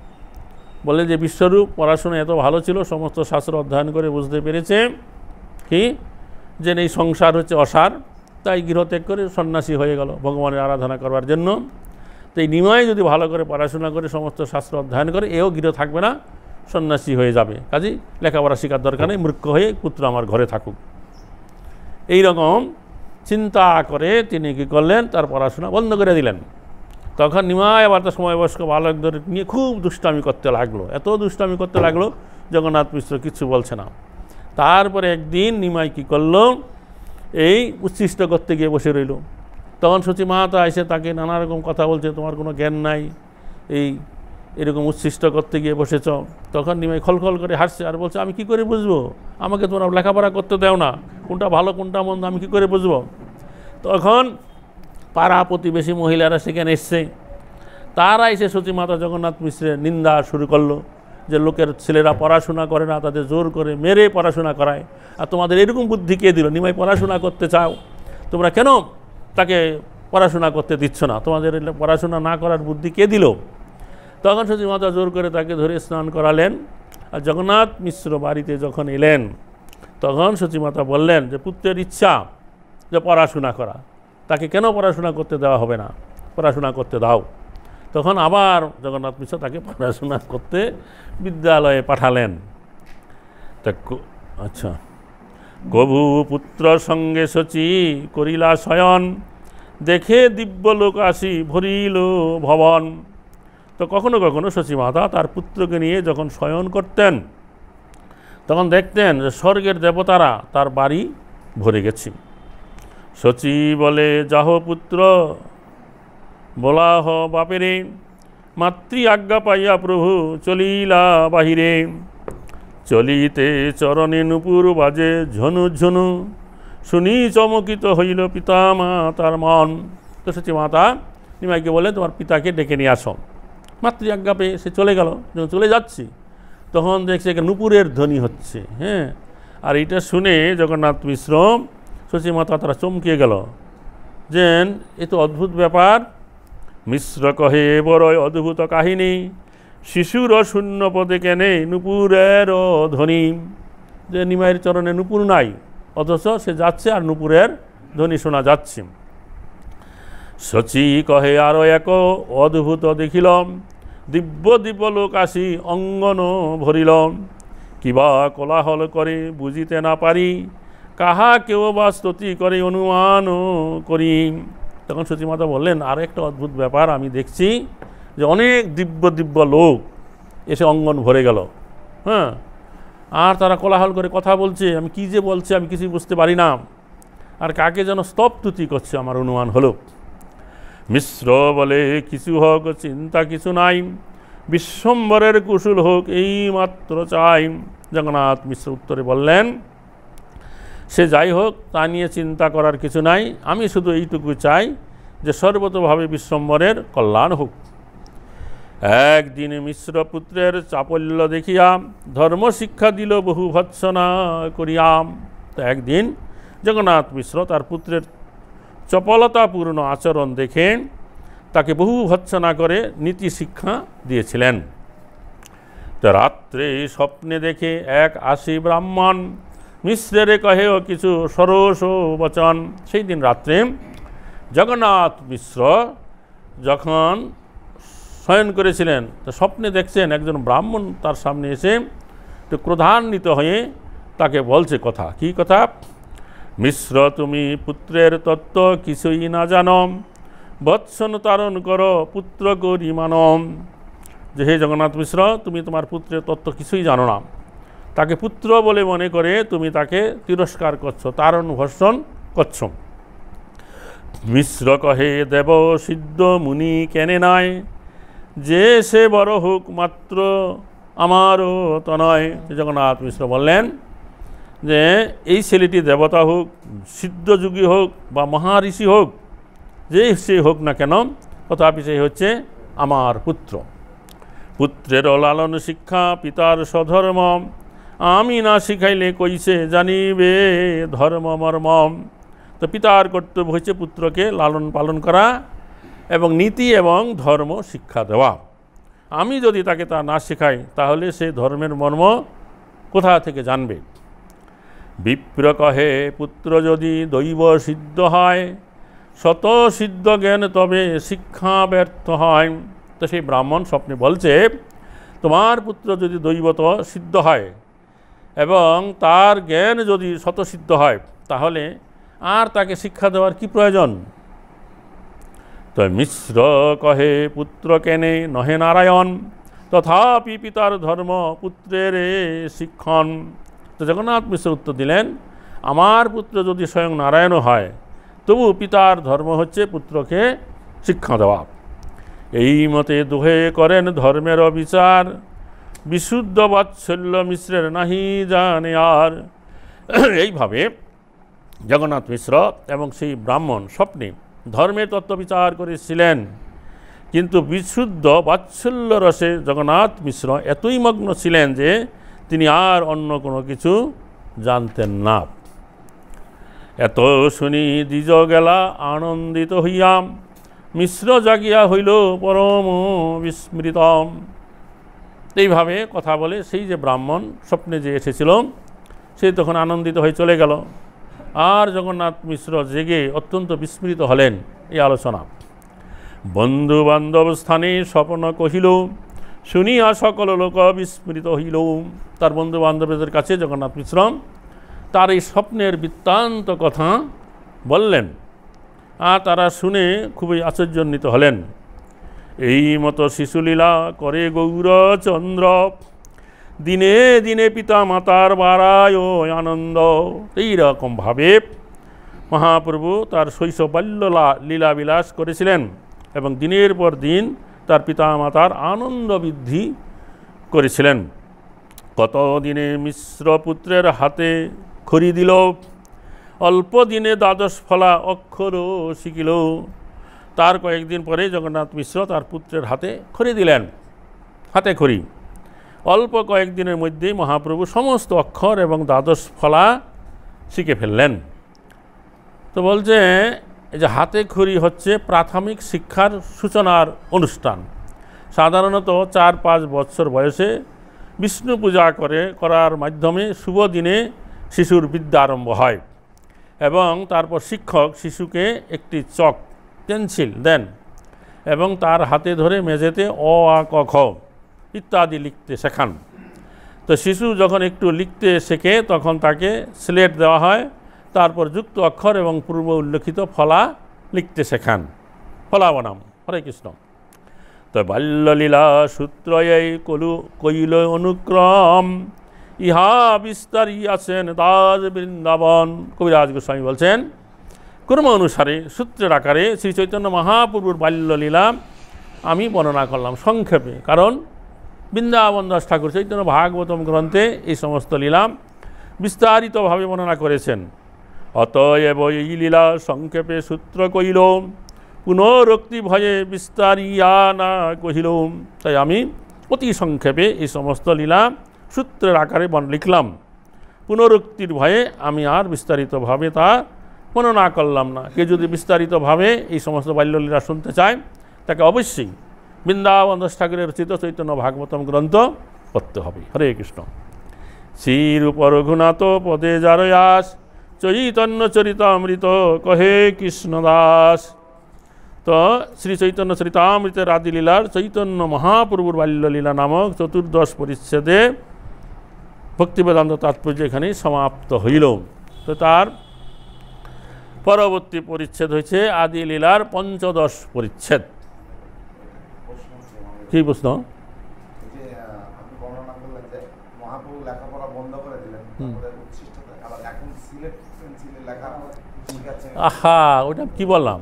বলে যে বিশ্বরূপ পড়াশোনা এত ভালো ছিল সমস্ত শাস্ত্র অধ্যয়ন করে বুঝতে পেরেছে কি যে এই সংসার হচ্ছে অসার তাই গৃহত্যাগ করে সন্ন্যাসী হয়ে গেল ভগবানের আরাধনা করবার জন্য তো এই নিমাই যদি ভালো করে পড়াশোনা করে সমস্ত শাস্ত্র অধ্যয়ন করে এও গৃহ থাকবে না সন্ন্যাসী হয়ে যাবে কাজেই লেখাপড়া শেখার দরকার নেই মূর্খ হয়ে পুত্র আমার ঘরে থাকুক এই রকম চিন্তা করে তিনি কী করলেন তার পড়াশোনা বন্ধ করে দিলেন তখন নিমায় আবার তার সময়বয়স্ক বালকদের নিয়ে খুব দুষ্টামি করতে লাগলো এত দুষ্টামি করতে লাগলো জগন্নাথ মিশ্র কিছু বলছে না তারপরে একদিন নিমাই কী করল এই উচ্ছিষ্ট করতে গিয়ে বসে রইল তখন সচি মাতা এসে তাকে নানা রকম কথা বলছে তোমার কোনো জ্ঞান নাই এই এরকম উচ্ছিষ্ট করতে গিয়ে বসেছ তখন নিমাই খলখল করে হাসছে আর বলছে আমি কি করে বুঝবো আমাকে তোমরা লেখাপড়া করতে দেও না কোনটা ভালো কোনটা মন্দ আমি কি করে বুঝবো তখন পাড়া প্রতিবেশী মহিলারা সেখানে এসছে তারা এসে সতীমাতা জগন্নাথ মিশ্রের নিন্দা শুরু করলো যে লোকের ছেলেরা পড়াশোনা করে না তাদের জোর করে মেরে পড়াশোনা করায় আর তোমাদের এরকম বুদ্ধি কে দিল নিমাই পড়াশোনা করতে চাও তোমরা কেন তাকে পড়াশোনা করতে দিচ্ছ না তোমাদের পড়াশোনা না করার বুদ্ধি কে দিল তখন মাতা জোর করে তাকে ধরে স্নান করালেন আর জগন্নাথ মিশ্র বাড়িতে যখন এলেন তখন সতীমাতা বললেন যে পুত্রের ইচ্ছা যে পড়াশোনা করা তাকে কেন পড়াশোনা করতে দেওয়া হবে না পড়াশোনা করতে দাও তখন আবার জগন্নাথ মিশ্র তাকে পড়াশোনা করতে বিদ্যালয়ে পাঠালেন আচ্ছা কভু পুত্র সঙ্গে সচি করিলা শয়ন দেখে দিব্যলোক আসি ভরিল ভবন তো কখনো কখনো মাতা তার পুত্রকে নিয়ে যখন শয়ন করতেন তখন দেখতেন যে স্বর্গের দেবতারা তার বাড়ি ভরে গেছে শচী বলে যাহ পুত্র বলাহ বাপেরে মাতৃ আজ্ঞা পাইয়া প্রভু চলিলা বাহিরে চলিতে চরণে নুপুর বাজে ঝনু ঝনু শুনি চমকিত হইল পিতামা তার মন তো সচি মাতা নিমাইকে বলে তোমার পিতাকে ডেকে নিয়ে আসো মাতৃআজ্ঞা পেয়ে সে চলে গেল যখন চলে যাচ্ছি তখন দেখছে নুপুরের ধ্বনি হচ্ছে হ্যাঁ আর এটা শুনে জগন্নাথ শশী মাতা তারা চমকে গেল যেন এ তো অদ্ভুত ব্যাপার মিশ্র কহে বড়ই অদ্ভুত কাহিনী শিশুর শূন্য পদে কেনে নুপুরের ধ্বনি যে নিমাইয়ের চরণে নুপুর নাই অথচ সে যাচ্ছে আর নুপুরের ধ্বনি শোনা যাচ্ছে সচি কহে আরো এক অদ্ভুত দেখিলাম দিব্য দিব্য লোক আসি অঙ্গন ভরিলম কিবা কোলাহল করে বুঝিতে না পারি কাহা কেউ বা স্তুতি করে অনুমান করি তখন সতীমাতা বললেন আর একটা অদ্ভুত ব্যাপার আমি দেখছি যে অনেক দিব্য দিব্য লোক এসে অঙ্গন ভরে গেল হ্যাঁ আর তারা কোলাহল করে কথা বলছে আমি কী যে বলছে আমি কিছুই বুঝতে পারি না আর কাকে যেন স্তব তুতি করছে আমার অনুমান হলো মিশ্র বলে কিছু হোক চিন্তা কিছু নাই বিশ্বম্বরের কুশল হোক এই মাত্র চাই জগন্নাথ মিশ্র উত্তরে বললেন সে যাই হোক তা নিয়ে চিন্তা করার কিছু নাই আমি শুধু এইটুকু চাই যে সর্বতভাবে বিশ্বম্বরের কল্যাণ হোক একদিন মিশ্র পুত্রের চাপল্য দেখিয়া ধর্ম শিক্ষা দিল বহু ভৎসনা করিয়াম তো একদিন জগন্নাথ মিশ্র তার পুত্রের চপলতাপূর্ণ আচরণ দেখে তাকে বহু ভৎসনা করে নীতি শিক্ষা দিয়েছিলেন তো রাত্রে স্বপ্নে দেখে এক আশি ব্রাহ্মণ মিশ্রের কহেও কিছু সরস বচন সেই দিন রাত্রে জগন্নাথ মিশ্র যখন শয়ন করেছিলেন তো স্বপ্নে দেখছেন একজন ব্রাহ্মণ তার সামনে এসে তো ক্রোধান্বিত হয়ে তাকে বলছে কথা কি কথা মিশ্র তুমি পুত্রের তত্ত্ব কিছুই না জানম বৎসন তারণ কর পুত্র মানম যে হে জগন্নাথ মিশ্র তুমি তোমার পুত্রের তত্ত্ব কিছুই জানো না তাকে পুত্র বলে মনে করে তুমি তাকে তিরস্কার করছো তারণ ভর্ষণ করছ মিশ্র কহে দেব সিদ্ধ মুনি কেনে নাই যে সে বড় হোক মাত্র আমারও তনয় জগন্নাথ মিশ্র বললেন যে এই ছেলেটি দেবতা হোক সিদ্ধযুগী হোক বা মহারিষি হোক যে সে হোক না কেন তথাপি সে হচ্ছে আমার পুত্র পুত্রের লালন শিক্ষা পিতার স্বধর্ম আমি না শিখাইলে কইছে জানিবে ধর্ম মর্মম তো পিতার কর্তব্য হচ্ছে পুত্রকে লালন পালন করা এবং নীতি এবং ধর্ম শিক্ষা দেওয়া আমি যদি তাকে তা না শেখাই তাহলে সে ধর্মের মর্ম কোথা থেকে জানবে বিপ্র কহে পুত্র যদি দৈব সিদ্ধ হয় শত সিদ্ধ জ্ঞান তবে শিক্ষা ব্যর্থ হয় তো সেই ব্রাহ্মণ স্বপ্নে বলছে তোমার পুত্র যদি দৈবত সিদ্ধ হয় এবং তার জ্ঞান যদি শতসিদ্ধ হয় তাহলে আর তাকে শিক্ষা দেওয়ার কি প্রয়োজন তো মিশ্র কহে পুত্র কেনে নহে নারায়ণ তথাপি পিতার ধর্ম পুত্রের শিক্ষণ তো জগন্নাথ মিশ্র উত্তর দিলেন আমার পুত্র যদি স্বয়ং নারায়ণও হয় তবু পিতার ধর্ম হচ্ছে পুত্রকে শিক্ষা দেওয়া এই মতে দোহে করেন ধর্মের অবিচার বিশুদ্ধ বাৎসল্য মিশ্রের নাহি জানে আর এইভাবে জগন্নাথ মিশ্র এবং সেই ব্রাহ্মণ স্বপ্নে ধর্মের তত্ত্ব বিচার করেছিলেন কিন্তু বিশুদ্ধ বাৎসল্য রসে জগন্নাথ মিশ্র এতই মগ্ন ছিলেন যে তিনি আর অন্য কোনো কিছু জানতেন না এত শুনি দ্বিজ গেলা আনন্দিত হইয়াম মিশ্র জাগিয়া হইল পরম বিস্মৃতম এইভাবে কথা বলে সেই যে ব্রাহ্মণ স্বপ্নে যে এসেছিল সে তখন আনন্দিত হয়ে চলে গেল আর জগন্নাথ মিশ্র জেগে অত্যন্ত বিস্মৃত হলেন এই আলোচনা বন্ধু বান্ধব স্থানে স্বপ্ন কহিল শুনিয়া সকল লোক বিস্মৃত হইল তার বন্ধু বান্ধবীদের কাছে জগন্নাথ মিশ্রম তার এই স্বপ্নের বৃত্তান্ত কথা বললেন আর তারা শুনে খুবই আশ্চর্যান্বিত হলেন এই মতো শিশুলীলা করে গৌরচন্দ্র দিনে দিনে পিতা মাতার বারায় আনন্দ এইরকমভাবে মহাপ্রভু তার শৈশব বাল্য লীলাবিলাস করেছিলেন এবং দিনের পর দিন তার পিতামাতার আনন্দ বৃদ্ধি করেছিলেন কতদিনে মিশ্র পুত্রের হাতে খড়ি দিল অল্প দিনে দ্বাদশ ফলা অক্ষরও শিখিল তার কয়েকদিন পরে জগন্নাথ মিশ্র তার পুত্রের হাতে খড়ি দিলেন হাতে খড়ি অল্প কয়েকদিনের মধ্যেই মহাপ্রভু সমস্ত অক্ষর এবং দ্বাদশ ফলা শিখে ফেললেন তো বলছে এই যে হাতে খড়ি হচ্ছে প্রাথমিক শিক্ষার সূচনার অনুষ্ঠান সাধারণত চার পাঁচ বৎসর বয়সে বিষ্ণু পূজা করে করার মাধ্যমে শুভ দিনে শিশুর বিদ্যা আরম্ভ হয় এবং তারপর শিক্ষক শিশুকে একটি চক পেন্সিল দেন এবং তার হাতে ধরে মেঝেতে অ আ ক খ ইত্যাদি লিখতে শেখান তো শিশু যখন একটু লিখতে শেখে তখন তাকে স্লেট দেওয়া হয় তারপর যুক্ত অক্ষর এবং পূর্ব উল্লেখিত ফলা লিখতে শেখান ফলা বনাম হরে কৃষ্ণ তো বাল্যলীলা এই কলু কইল অনুক্রম ইহা বিস্তারী আছেন দাস বৃন্দাবন কবিরাজ গোস্বামী বলছেন কর্ম অনুসারে সূত্রের আকারে শ্রী চৈতন্য মহাপ্রভুর বাল্যলীলা আমি বর্ণনা করলাম সংক্ষেপে কারণ বৃন্দাবন দাস ঠাকুর চৈতন্য ভাগবতম গ্রন্থে এই সমস্ত লীলা বিস্তারিতভাবে বর্ণনা করেছেন অতএব এই লীলা সংক্ষেপে সূত্র কইল পুনরক্তি ভয়ে বিস্তারিয়া না কহিল তাই আমি অতি সংক্ষেপে এই সমস্ত লীলা সূত্রের আকারে বন লিখলাম পুনরুক্তির ভয়ে আমি আর বিস্তারিতভাবে তা বর্ণনা করলাম না কে যদি বিস্তারিতভাবে এই সমস্ত বাল্যলীলা শুনতে চায় তাকে অবশ্যই বৃন্দাবন ঠাকুরের রচিত চৈতন্য ভাগবতম গ্রন্থ পড়তে হবে হরে কৃষ্ণ শ্রীরূপ রঘুনাথ পদে যারয়াস চৈতন্য চরিতামৃত কহে কৃষ্ণদাস তো শ্রী চৈতন্য চরিতামৃতের আদিলীলার চৈতন্য মহাপ্রভুর বাল্যলীলা নামক চতুর্দশ পরিচ্ছেদে ভক্তিবেদান্ত তাৎপর্য এখানেই সমাপ্ত হইল তো তার পরবর্তী পরিচ্ছেদ হয়েছে আদিলীলার পঞ্চদশ পরিচ্ছেদ কি প্রশ্ন আহা ওটা কি বললাম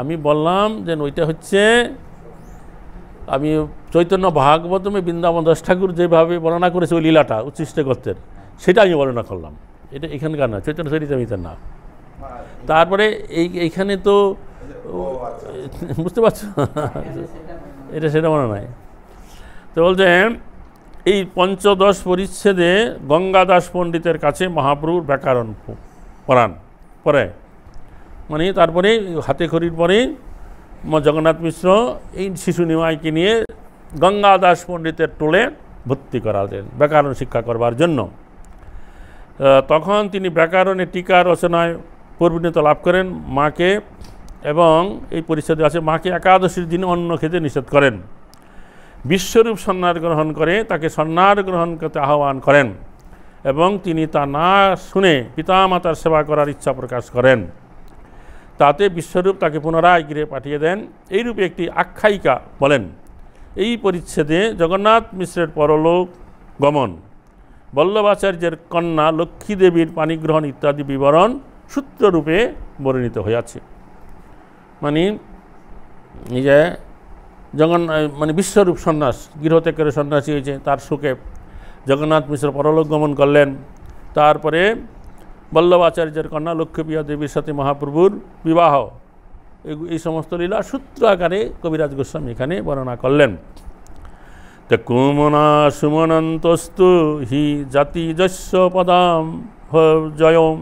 আমি বললাম যে ওইটা হচ্ছে আমি চৈতন্য ভাগবতমে বৃন্দাবন দাস ঠাকুর যেভাবে বর্ণনা করেছে ওই লীলাটা উচ্ছিষ্ট গত্তের সেটা আমি বর্ণনা করলাম এটা এখানকার না চৈতন্য চরিতামিতার না তারপরে এই এইখানে তো বুঝতে পারছো এটা সেটা মনে নাই তো বলতে এই পঞ্চদশ পরিচ্ছেদে গঙ্গাদাস পণ্ডিতের কাছে মহাপ্রভুর ব্যাকরণ পড়ান পরে মানে তারপরে হাতে খড়ির পরে জগন্নাথ মিশ্র এই শিশু নিমাইকে নিয়ে গঙ্গাদাস পণ্ডিতের টোলে ভর্তি করালেন ব্যাকরণ শিক্ষা করবার জন্য তখন তিনি ব্যাকরণে টিকা রচনায় পূর্বনীত লাভ করেন মাকে এবং এই পরিষদে আছে মাকে একাদশীর দিনে অন্ন খেতে নিষেধ করেন বিশ্বরূপ সন্ন্যাস গ্রহণ করে তাকে সন্ন্যাস গ্রহণ করতে আহ্বান করেন এবং তিনি তা না শুনে পিতামাতার সেবা করার ইচ্ছা প্রকাশ করেন তাতে বিশ্বরূপ তাকে পুনরায় গিরে পাঠিয়ে দেন এইরূপে একটি আখ্যায়িকা বলেন এই পরিচ্ছেদে জগন্নাথ মিশ্রের পরলোক গমন বল্লভাচার্যের কন্যা লক্ষ্মীদেবীর পানিগ্রহণ ইত্যাদি বিবরণ সূত্ররূপে বর্ণিত হইয়াছে মানে এই যে জগন্নাথ মানে বিশ্বরূপ সন্ন্যাস গৃহত্যাগের সন্ন্যাসী হয়েছে তার সুখে জগন্নাথ মিশ্র পরলোক গমন করলেন তারপরে বল্লভাচার্যের কন্যা লক্ষ্মীপ্রিয়া দেবীর সাথে মহাপ্রভুর বিবাহ এই সমস্ত লীলা সূত্র আকারে কবিরাজ গোস্বামী এখানে বর্ণনা করলেন তে কুমনা সুমনন্তস্তু হি জাতি যস্য পদাম জয়ম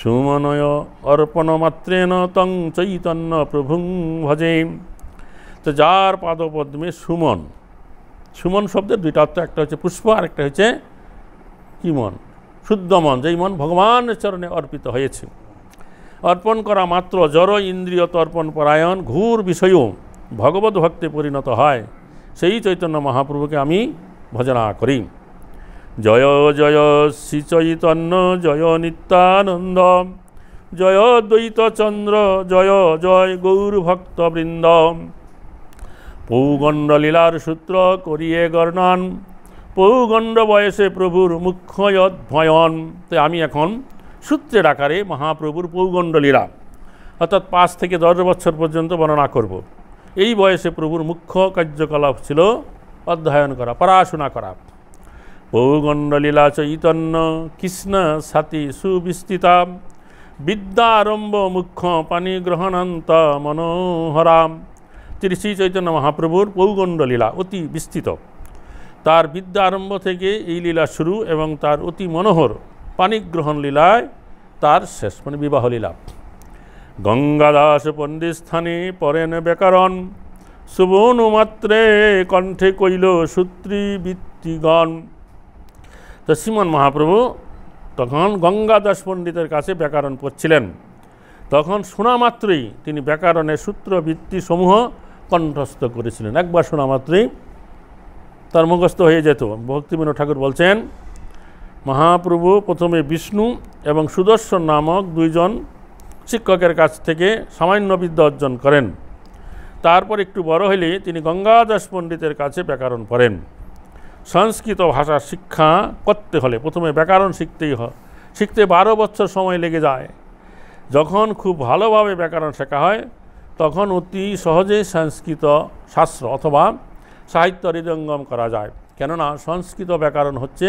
সুমনয় অর্পণ ন তং চৈতন্য প্রভুং ভজে তো যার পাদপদ্মে সুমন সুমন শব্দের দুইটা অর্থ একটা হচ্ছে পুষ্প আর একটা হচ্ছে কিমন শুদ্ধ মন যেই মন ভগবানের চরণে অর্পিত হয়েছে অর্পণ করা মাত্র জড় ইন্দ্রিয় তর্পণ পরায়ণ ঘুর বিষয়ও ভগবত ভক্তে পরিণত হয় সেই চৈতন্য মহাপ্রভুকে আমি ভজনা করি জয় জয় শ্রী চৈতন্য জয় নিত্যানন্দ জয় দ্বৈত চন্দ্র জয় জয় গৌর ভক্তবৃন্দ পৌগণ্ডলীলার সূত্র করিয়ে গর্ণান পৌগণ্ড বয়সে প্রভুর মুখ্যয়ত ভয়ন তো আমি এখন সূত্রের আকারে মহাপ্রভুর পৌগণ্ডলীলা অর্থাৎ পাঁচ থেকে দশ বছর পর্যন্ত বর্ণনা করব। এই বয়সে প্রভুর মুখ্য কার্যকলাপ ছিল অধ্যয়ন করা পড়াশোনা করা পৌগণ্ডলীলা চৈতন্য কৃষ্ণ সাথী সুবিস্তৃতা বিদ্যারম্ভ মুখ্য পানি গ্রহণান্ত মনোহরাম তিরিশি চৈতন্য মহাপ্রভুর পৌগণ্ডলীলা অতি বিস্তৃত তার বিদ্যা আরম্ভ থেকে এই লীলা শুরু এবং তার অতি মনোহর পানিগ্রহণ লীলায় তার শেষ মানে বিবাহ লীলা গঙ্গাদাস পণ্ডিতস্থানে পরেন ব্যাকরণ সুবর্ণমাত্রে কণ্ঠে কইল সূত্রী বৃত্তিগণ তো শ্রীমন মহাপ্রভু তখন গঙ্গাদাস পণ্ডিতের কাছে ব্যাকরণ পড়ছিলেন তখন শোনা মাত্রই তিনি ব্যাকরণের সূত্র কণ্ঠস্থ করেছিলেন একবার শোনা মাত্রই কর্মগ্রস্ত হয়ে যেত ভক্তিবিনোদ ঠাকুর বলছেন মহাপ্রভু প্রথমে বিষ্ণু এবং সুদর্শন নামক দুইজন শিক্ষকের কাছ থেকে সামান্য বিদ্যা অর্জন করেন তারপর একটু বড় হইলে তিনি গঙ্গাদাস পণ্ডিতের কাছে ব্যাকরণ পড়েন সংস্কৃত ভাষা শিক্ষা করতে হলে প্রথমে ব্যাকরণ শিখতেই হয় শিখতে বারো বছর সময় লেগে যায় যখন খুব ভালোভাবে ব্যাকরণ শেখা হয় তখন অতি সহজে সংস্কৃত শাস্ত্র অথবা সাহিত্য হৃদঙ্গম করা যায় কেননা সংস্কৃত ব্যাকরণ হচ্ছে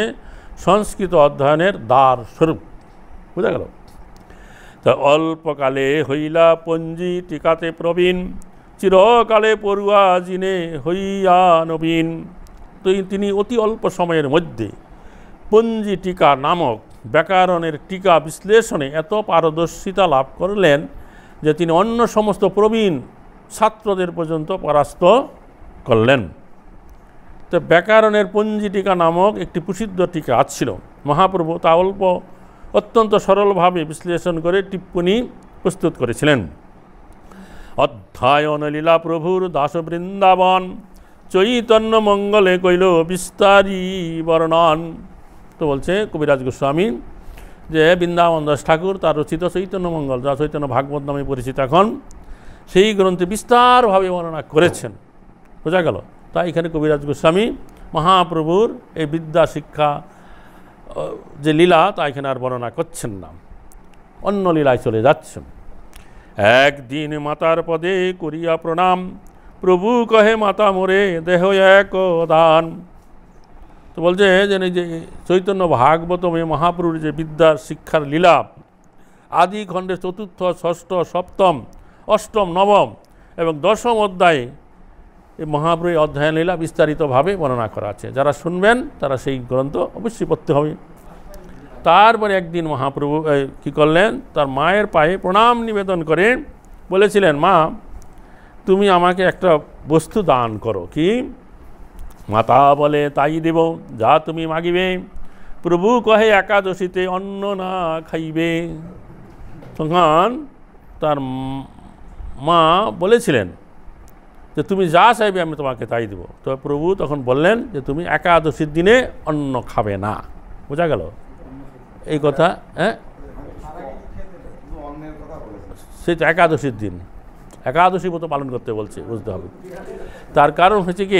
সংস্কৃত অধ্যয়নের দ্বার স্বরূপ বুঝা গেল তা অল্পকালে হইলা পঞ্জি টিকাতে প্রবীণ চিরকালে পড়ুয়া জিনে হইয়া নবীন তিনি অতি অল্প সময়ের মধ্যে পঞ্জি টিকা নামক ব্যাকরণের টিকা বিশ্লেষণে এত পারদর্শিতা লাভ করলেন যে তিনি অন্য সমস্ত প্রবীণ ছাত্রদের পর্যন্ত পরাস্ত করলেন তো ব্যাকরণের টিকা নামক একটি প্রসিদ্ধ টিকা আছিল মহাপ্রভু তা অল্প অত্যন্ত সরলভাবে বিশ্লেষণ করে টিপ্পণী প্রস্তুত করেছিলেন অধ্যায়ন লীলা প্রভুর দাস বৃন্দাবন চৈতন্য মঙ্গলে কইল বিস্তারী বর্ণন তো বলছে কবিরাজ গোস্বামী যে বৃন্দাবন দাস ঠাকুর তার রচিত চৈতন্য মঙ্গল যা চৈতন্য ভাগবত নামে পরিচিত এখন সেই গ্রন্থে বিস্তারভাবে বর্ণনা করেছেন বোঝা গেল তাই এখানে কবিরাজ গোস্বামী মহাপ্রভুর এই বিদ্যা শিক্ষা যে লীলা তা এখানে আর বর্ণনা করছেন না অন্য লীলায় চলে যাচ্ছেন একদিন মাতার পদে করিয়া প্রণাম প্রভু কহে মাতা মোরে দেহ এক দান তো বলছে যে যে চৈতন্য ভাগবতমে মহাপ্রভুর যে বিদ্যার শিক্ষার লীলা আদি খণ্ডে চতুর্থ ষষ্ঠ সপ্তম অষ্টম নবম এবং দশম অধ্যায়ে এই মহাপ্রী অধ্যায়ন লীলা বিস্তারিতভাবে বর্ণনা করা আছে যারা শুনবেন তারা সেই গ্রন্থ অবশ্যই পড়তে হবে তারপরে একদিন মহাপ্রভু কী করলেন তার মায়ের পায়ে প্রণাম নিবেদন করে বলেছিলেন মা তুমি আমাকে একটা বস্তু দান করো কি মাতা বলে তাই দেব যা তুমি মাগিবে প্রভু কহে একাদশীতে অন্ন না খাইবে তখন তার মা বলেছিলেন যে তুমি যা চাইবে আমি তোমাকে তাই দেবো তো প্রভু তখন বললেন যে তুমি একাদশীর দিনে অন্ন খাবে না বোঝা গেল এই কথা হ্যাঁ সেটা একাদশীর দিন একাদশী মতো পালন করতে বলছে বুঝতে হবে তার কারণ হচ্ছে কি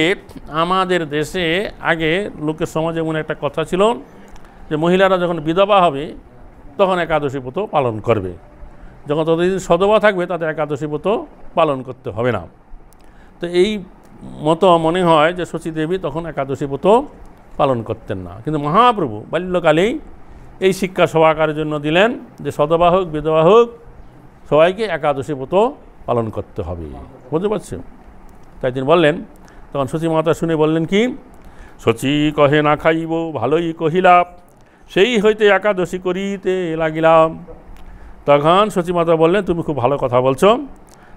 আমাদের দেশে আগে লোকের সমাজে মনে একটা কথা ছিল যে মহিলারা যখন বিধবা হবে তখন একাদশী ব্রত পালন করবে যখন ততদিন সদবা থাকবে তাদের একাদশী ব্রত পালন করতে হবে না তো এই মতো মনে হয় যে শচীদেবী তখন একাদশী ব্রত পালন করতেন না কিন্তু মহাপ্রভু বাল্যকালেই এই শিক্ষা সভাকারের জন্য দিলেন যে সদবা হোক বিধবা হোক সবাইকে একাদশী ব্রত পালন করতে হবে বুঝতে পারছি তাই তিনি বললেন তখন শচী মাতা শুনে বললেন কি শচী কহে না খাইব ভালোই কহিলাম সেই হইতে একাদশী করিতে লাগিলাম তখন শচী মাতা বললেন তুমি খুব ভালো কথা বলছো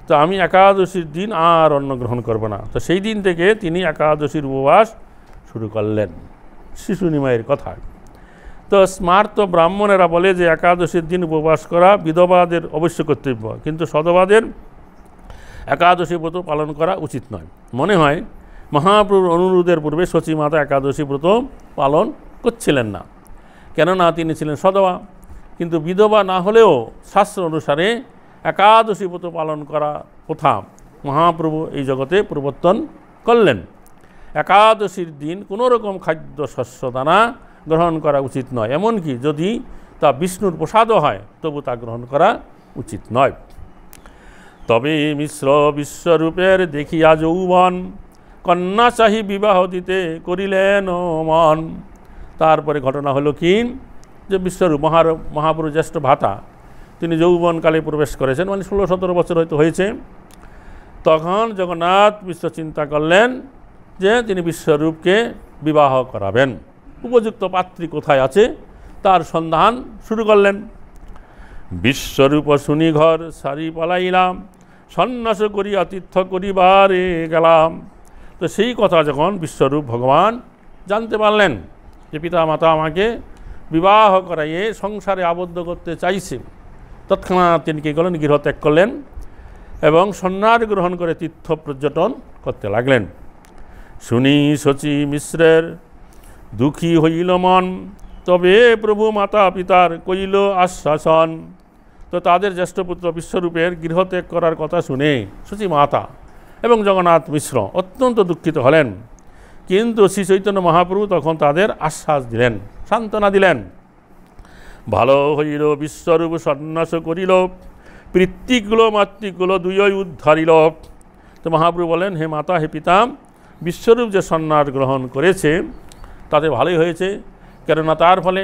তো আমি একাদশীর দিন আর অন্ন গ্রহণ করব না তো সেই দিন থেকে তিনি একাদশীর উপবাস শুরু করলেন শিশু কথা তো স্মার্ত ব্রাহ্মণেরা বলে যে একাদশীর দিন উপবাস করা বিধবাদের অবশ্য কর্তব্য কিন্তু সদবাদের একাদশী ব্রত পালন করা উচিত নয় মনে হয় মহাপ্রভুর অনুরোধের পূর্বে শচীমাতা একাদশী ব্রত পালন করছিলেন না কেননা তিনি ছিলেন সদবা কিন্তু বিধবা না হলেও শাস্ত্র অনুসারে একাদশী ব্রত পালন করা প্রথা মহাপ্রভু এই জগতে প্রবর্তন করলেন একাদশীর দিন কোনো রকম খাদ্য শস্য দানা গ্রহণ করা উচিত নয় এমনকি যদি তা বিষ্ণুর প্রসাদও হয় তবু তা গ্রহণ করা উচিত নয় তবে মিশ্র বিশ্বরূপের দেখিয়া যৌবন কন্যা চাহি বিবাহ দিতে করিলেন মন তারপরে ঘটনা হলো কি যে বিশ্বরূপ মহার মহাপুরু জ্যেষ্ঠ ভাতা তিনি যৌবনকালে প্রবেশ করেছেন মানে ষোলো সতেরো বছর হয়তো হয়েছে তখন জগন্নাথ বিশ্ব চিন্তা করলেন যে তিনি বিশ্বরূপকে বিবাহ করাবেন উপযুক্ত পাত্রী কোথায় আছে তার সন্ধান শুরু করলেন বিশ্বরূপ শুনি ঘর সারি পালাইলাম সন্ন্যাস করি তীর্থ করিবারে গেলাম তো সেই কথা যখন বিশ্বরূপ ভগবান জানতে পারলেন যে পিতা মাতা আমাকে বিবাহ করাইয়ে সংসারে আবদ্ধ করতে চাইছে তৎক্ষণাৎ তিনি কী করলেন গৃহ ত্যাগ করলেন এবং সন্ন্যাস গ্রহণ করে তীর্থ পর্যটন করতে লাগলেন শুনি শচী মিশ্রের দুঃখী হইল মন তবে প্রভু মাতা পিতার কইল আশ্বাসন তো তাদের জ্যেষ্ঠপুত্র বিশ্বরূপের গৃহত্যাগ করার কথা শুনে শচী মাতা এবং জগন্নাথ মিশ্র অত্যন্ত দুঃখিত হলেন কিন্তু শ্রী চৈতন্য মহাপ্রভু তখন তাদের আশ্বাস দিলেন সান্ত্বনা দিলেন ভালো হইল বিশ্বরূপ সন্ন্যাস করিল পৃত্তিকগুলো মাতৃকগুলো দুয়ই উদ্ধারিল তো মহাপ্রভু বলেন হে মাতা হে পিতাম বিশ্বরূপ যে সন্ন্যাস গ্রহণ করেছে তাতে ভালোই হয়েছে কেননা তার ফলে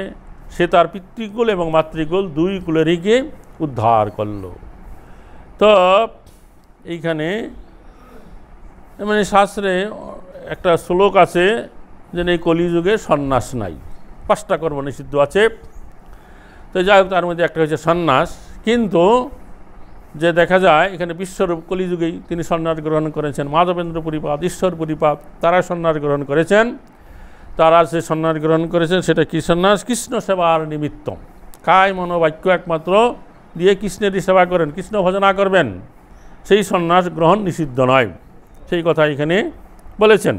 সে তার পিতৃকুল এবং মাতৃকুল দুই কুলেরইকে উদ্ধার করল তো এইখানে মানে শাস্ত্রে একটা শ্লোক আছে যে এই কলিযুগে সন্ন্যাস নাই পাঁচটা কর্ম নিষিদ্ধ আছে তো যাই হোক তার মধ্যে একটা হচ্ছে সন্ন্যাস কিন্তু যে দেখা যায় এখানে বিশ্বরূপ কলিযুগেই তিনি সন্ন্যাস গ্রহণ করেছেন মাধবেন্দ্র পরিপাত ঈশ্বর পরিপাত তারা সন্ন্যাস গ্রহণ করেছেন তারা যে সন্ন্যাস গ্রহণ করেছেন সেটা কী সন্ন্যাস কৃষ্ণ সেবার নিমিত্ত কায় মনোবাক্য একমাত্র দিয়ে কৃষ্ণেরই সেবা করেন কৃষ্ণ ভজনা করবেন সেই সন্ন্যাস গ্রহণ নিষিদ্ধ নয় সেই কথা এখানে বলেছেন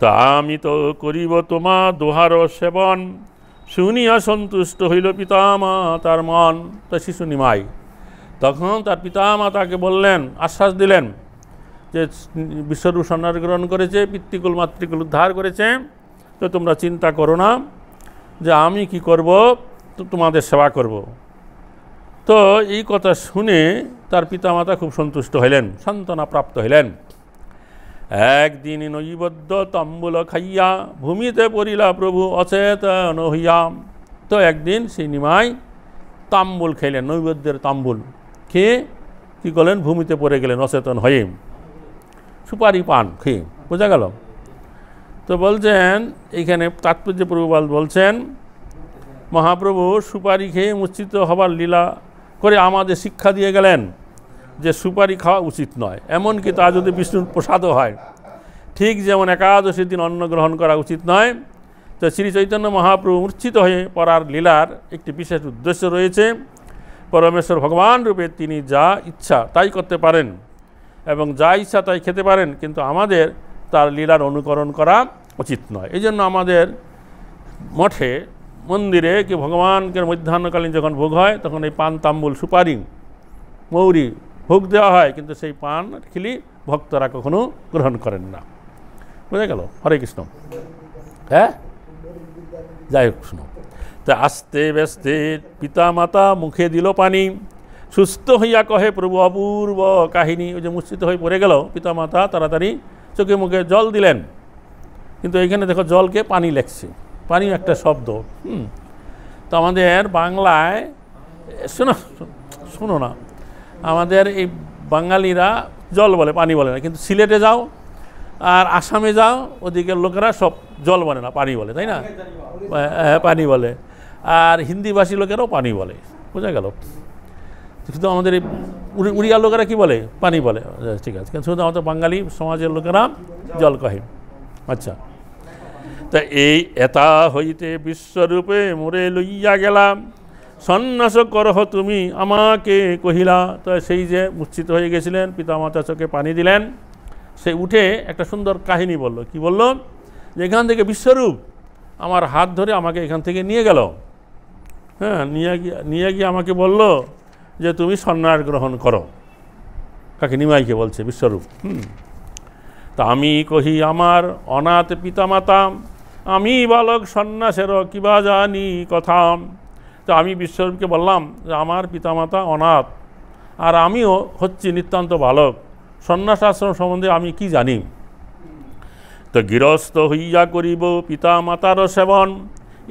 তা আমি তো করিব তোমা দোহার সেবন শুনিয়া সন্তুষ্ট হইল পিতামা তার মন তা শিশু নিমাই তখন তার পিতামা তাকে বললেন আশ্বাস দিলেন যে বিশ্বরূপ সন্ন্যাস গ্রহণ করেছে পিতৃকুল মাতৃকুল উদ্ধার করেছে তো তোমরা চিন্তা করো না যে আমি কি করব তোমাদের সেবা করব। তো এই কথা শুনে তার পিতামাতা খুব সন্তুষ্ট হইলেন সান্ত্বনা প্রাপ্ত হইলেন একদিন নৈবদ্য তম্বুল খাইয়া ভূমিতে পড়িলা প্রভু অচেতন হইয়া তো একদিন সিনেমায় তাম্বুল খেলেন নৈবেদ্যের তাম্বুল খেয়ে কী করলেন ভূমিতে পড়ে গেলেন অচেতন হয়ে সুপারি পান খেয়ে বোঝা গেল তো বলছেন এইখানে তাৎপর্য প্রভুপাল বলছেন মহাপ্রভু সুপারি খেয়ে মুচ্ছিত হবার লীলা করে আমাদের শিক্ষা দিয়ে গেলেন যে সুপারি খাওয়া উচিত নয় এমনকি তা যদি বিষ্ণুর প্রসাদও হয় ঠিক যেমন একাদশীর দিন অন্ন গ্রহণ করা উচিত নয় তো শ্রী চৈতন্য মহাপ্রভু মূর্ছিত হয়ে পড়ার লীলার একটি বিশেষ উদ্দেশ্য রয়েছে পরমেশ্বর ভগবান রূপে তিনি যা ইচ্ছা তাই করতে পারেন এবং যা ইচ্ছা তাই খেতে পারেন কিন্তু আমাদের তার লীলার অনুকরণ করা উচিত নয় এই জন্য আমাদের মঠে মন্দিরে কি ভগবানকে মধ্যাহ্নকালীন যখন ভোগ হয় তখন এই পান তাম্বুল সুপারি মৌরি ভোগ দেওয়া হয় কিন্তু সেই পান খিলি ভক্তরা কখনো গ্রহণ করেন না বুঝে গেল হরে কৃষ্ণ হ্যাঁ যাই হোক শুনো তা আস্তে ব্যস্তে পিতা মাতা মুখে দিল পানি সুস্থ হইয়া কহে প্রভু অপূর্ব কাহিনী ওই যে মুশ্রিত হয়ে পড়ে গেল পিতা মাতা তাড়াতাড়ি চোখে মুখে জল দিলেন কিন্তু এইখানে দেখো জলকে পানি লেখছে পানি একটা শব্দ হুম তো আমাদের বাংলায় শোনো শোনো না আমাদের এই বাঙালিরা জল বলে পানি বলে না কিন্তু সিলেটে যাও আর আসামে যাও ওদিকে লোকেরা সব জল বলে মানে না পানি বলে তাই না হ্যাঁ পানি বলে আর হিন্দিভাষী লোকেরাও পানি বলে বোঝা গেল শুধু আমাদের এই উড়িয়ার লোকেরা কী বলে পানি বলে ঠিক আছে শুধু আমাদের বাঙালি সমাজের লোকেরা জল কহে আচ্ছা তা এই এটা হইতে বিশ্বরূপে মোরে লইয়া গেলাম সন্ন্যাস করহ তুমি আমাকে কহিলা তো সেই যে মুচ্ছিত হয়ে গেছিলেন পিতামাতা চোখে পানি দিলেন সে উঠে একটা সুন্দর কাহিনী বলল কি বলল যে এখান থেকে বিশ্বরূপ আমার হাত ধরে আমাকে এখান থেকে নিয়ে গেল হ্যাঁ নিয়ে গিয়ে নিয়ে গিয়ে আমাকে বলল যে তুমি সন্ন্যাস গ্রহণ করো কাকে নিমাইকে বলছে বিশ্বরূপ হুম তা আমি কহি আমার অনাথ পিতামাতা আমি বালক সন্ন্যাসেরও কিবা জানি কথা তো আমি বিশ্বরূপকে বললাম যে আমার পিতামাতা অনাথ আর আমিও হচ্ছি নিতান্ত বালক সন্ন্যাস আশ্রম সম্বন্ধে আমি কি জানি তো গৃহস্থ হইয়া করিব পিতা মাতারও সেবন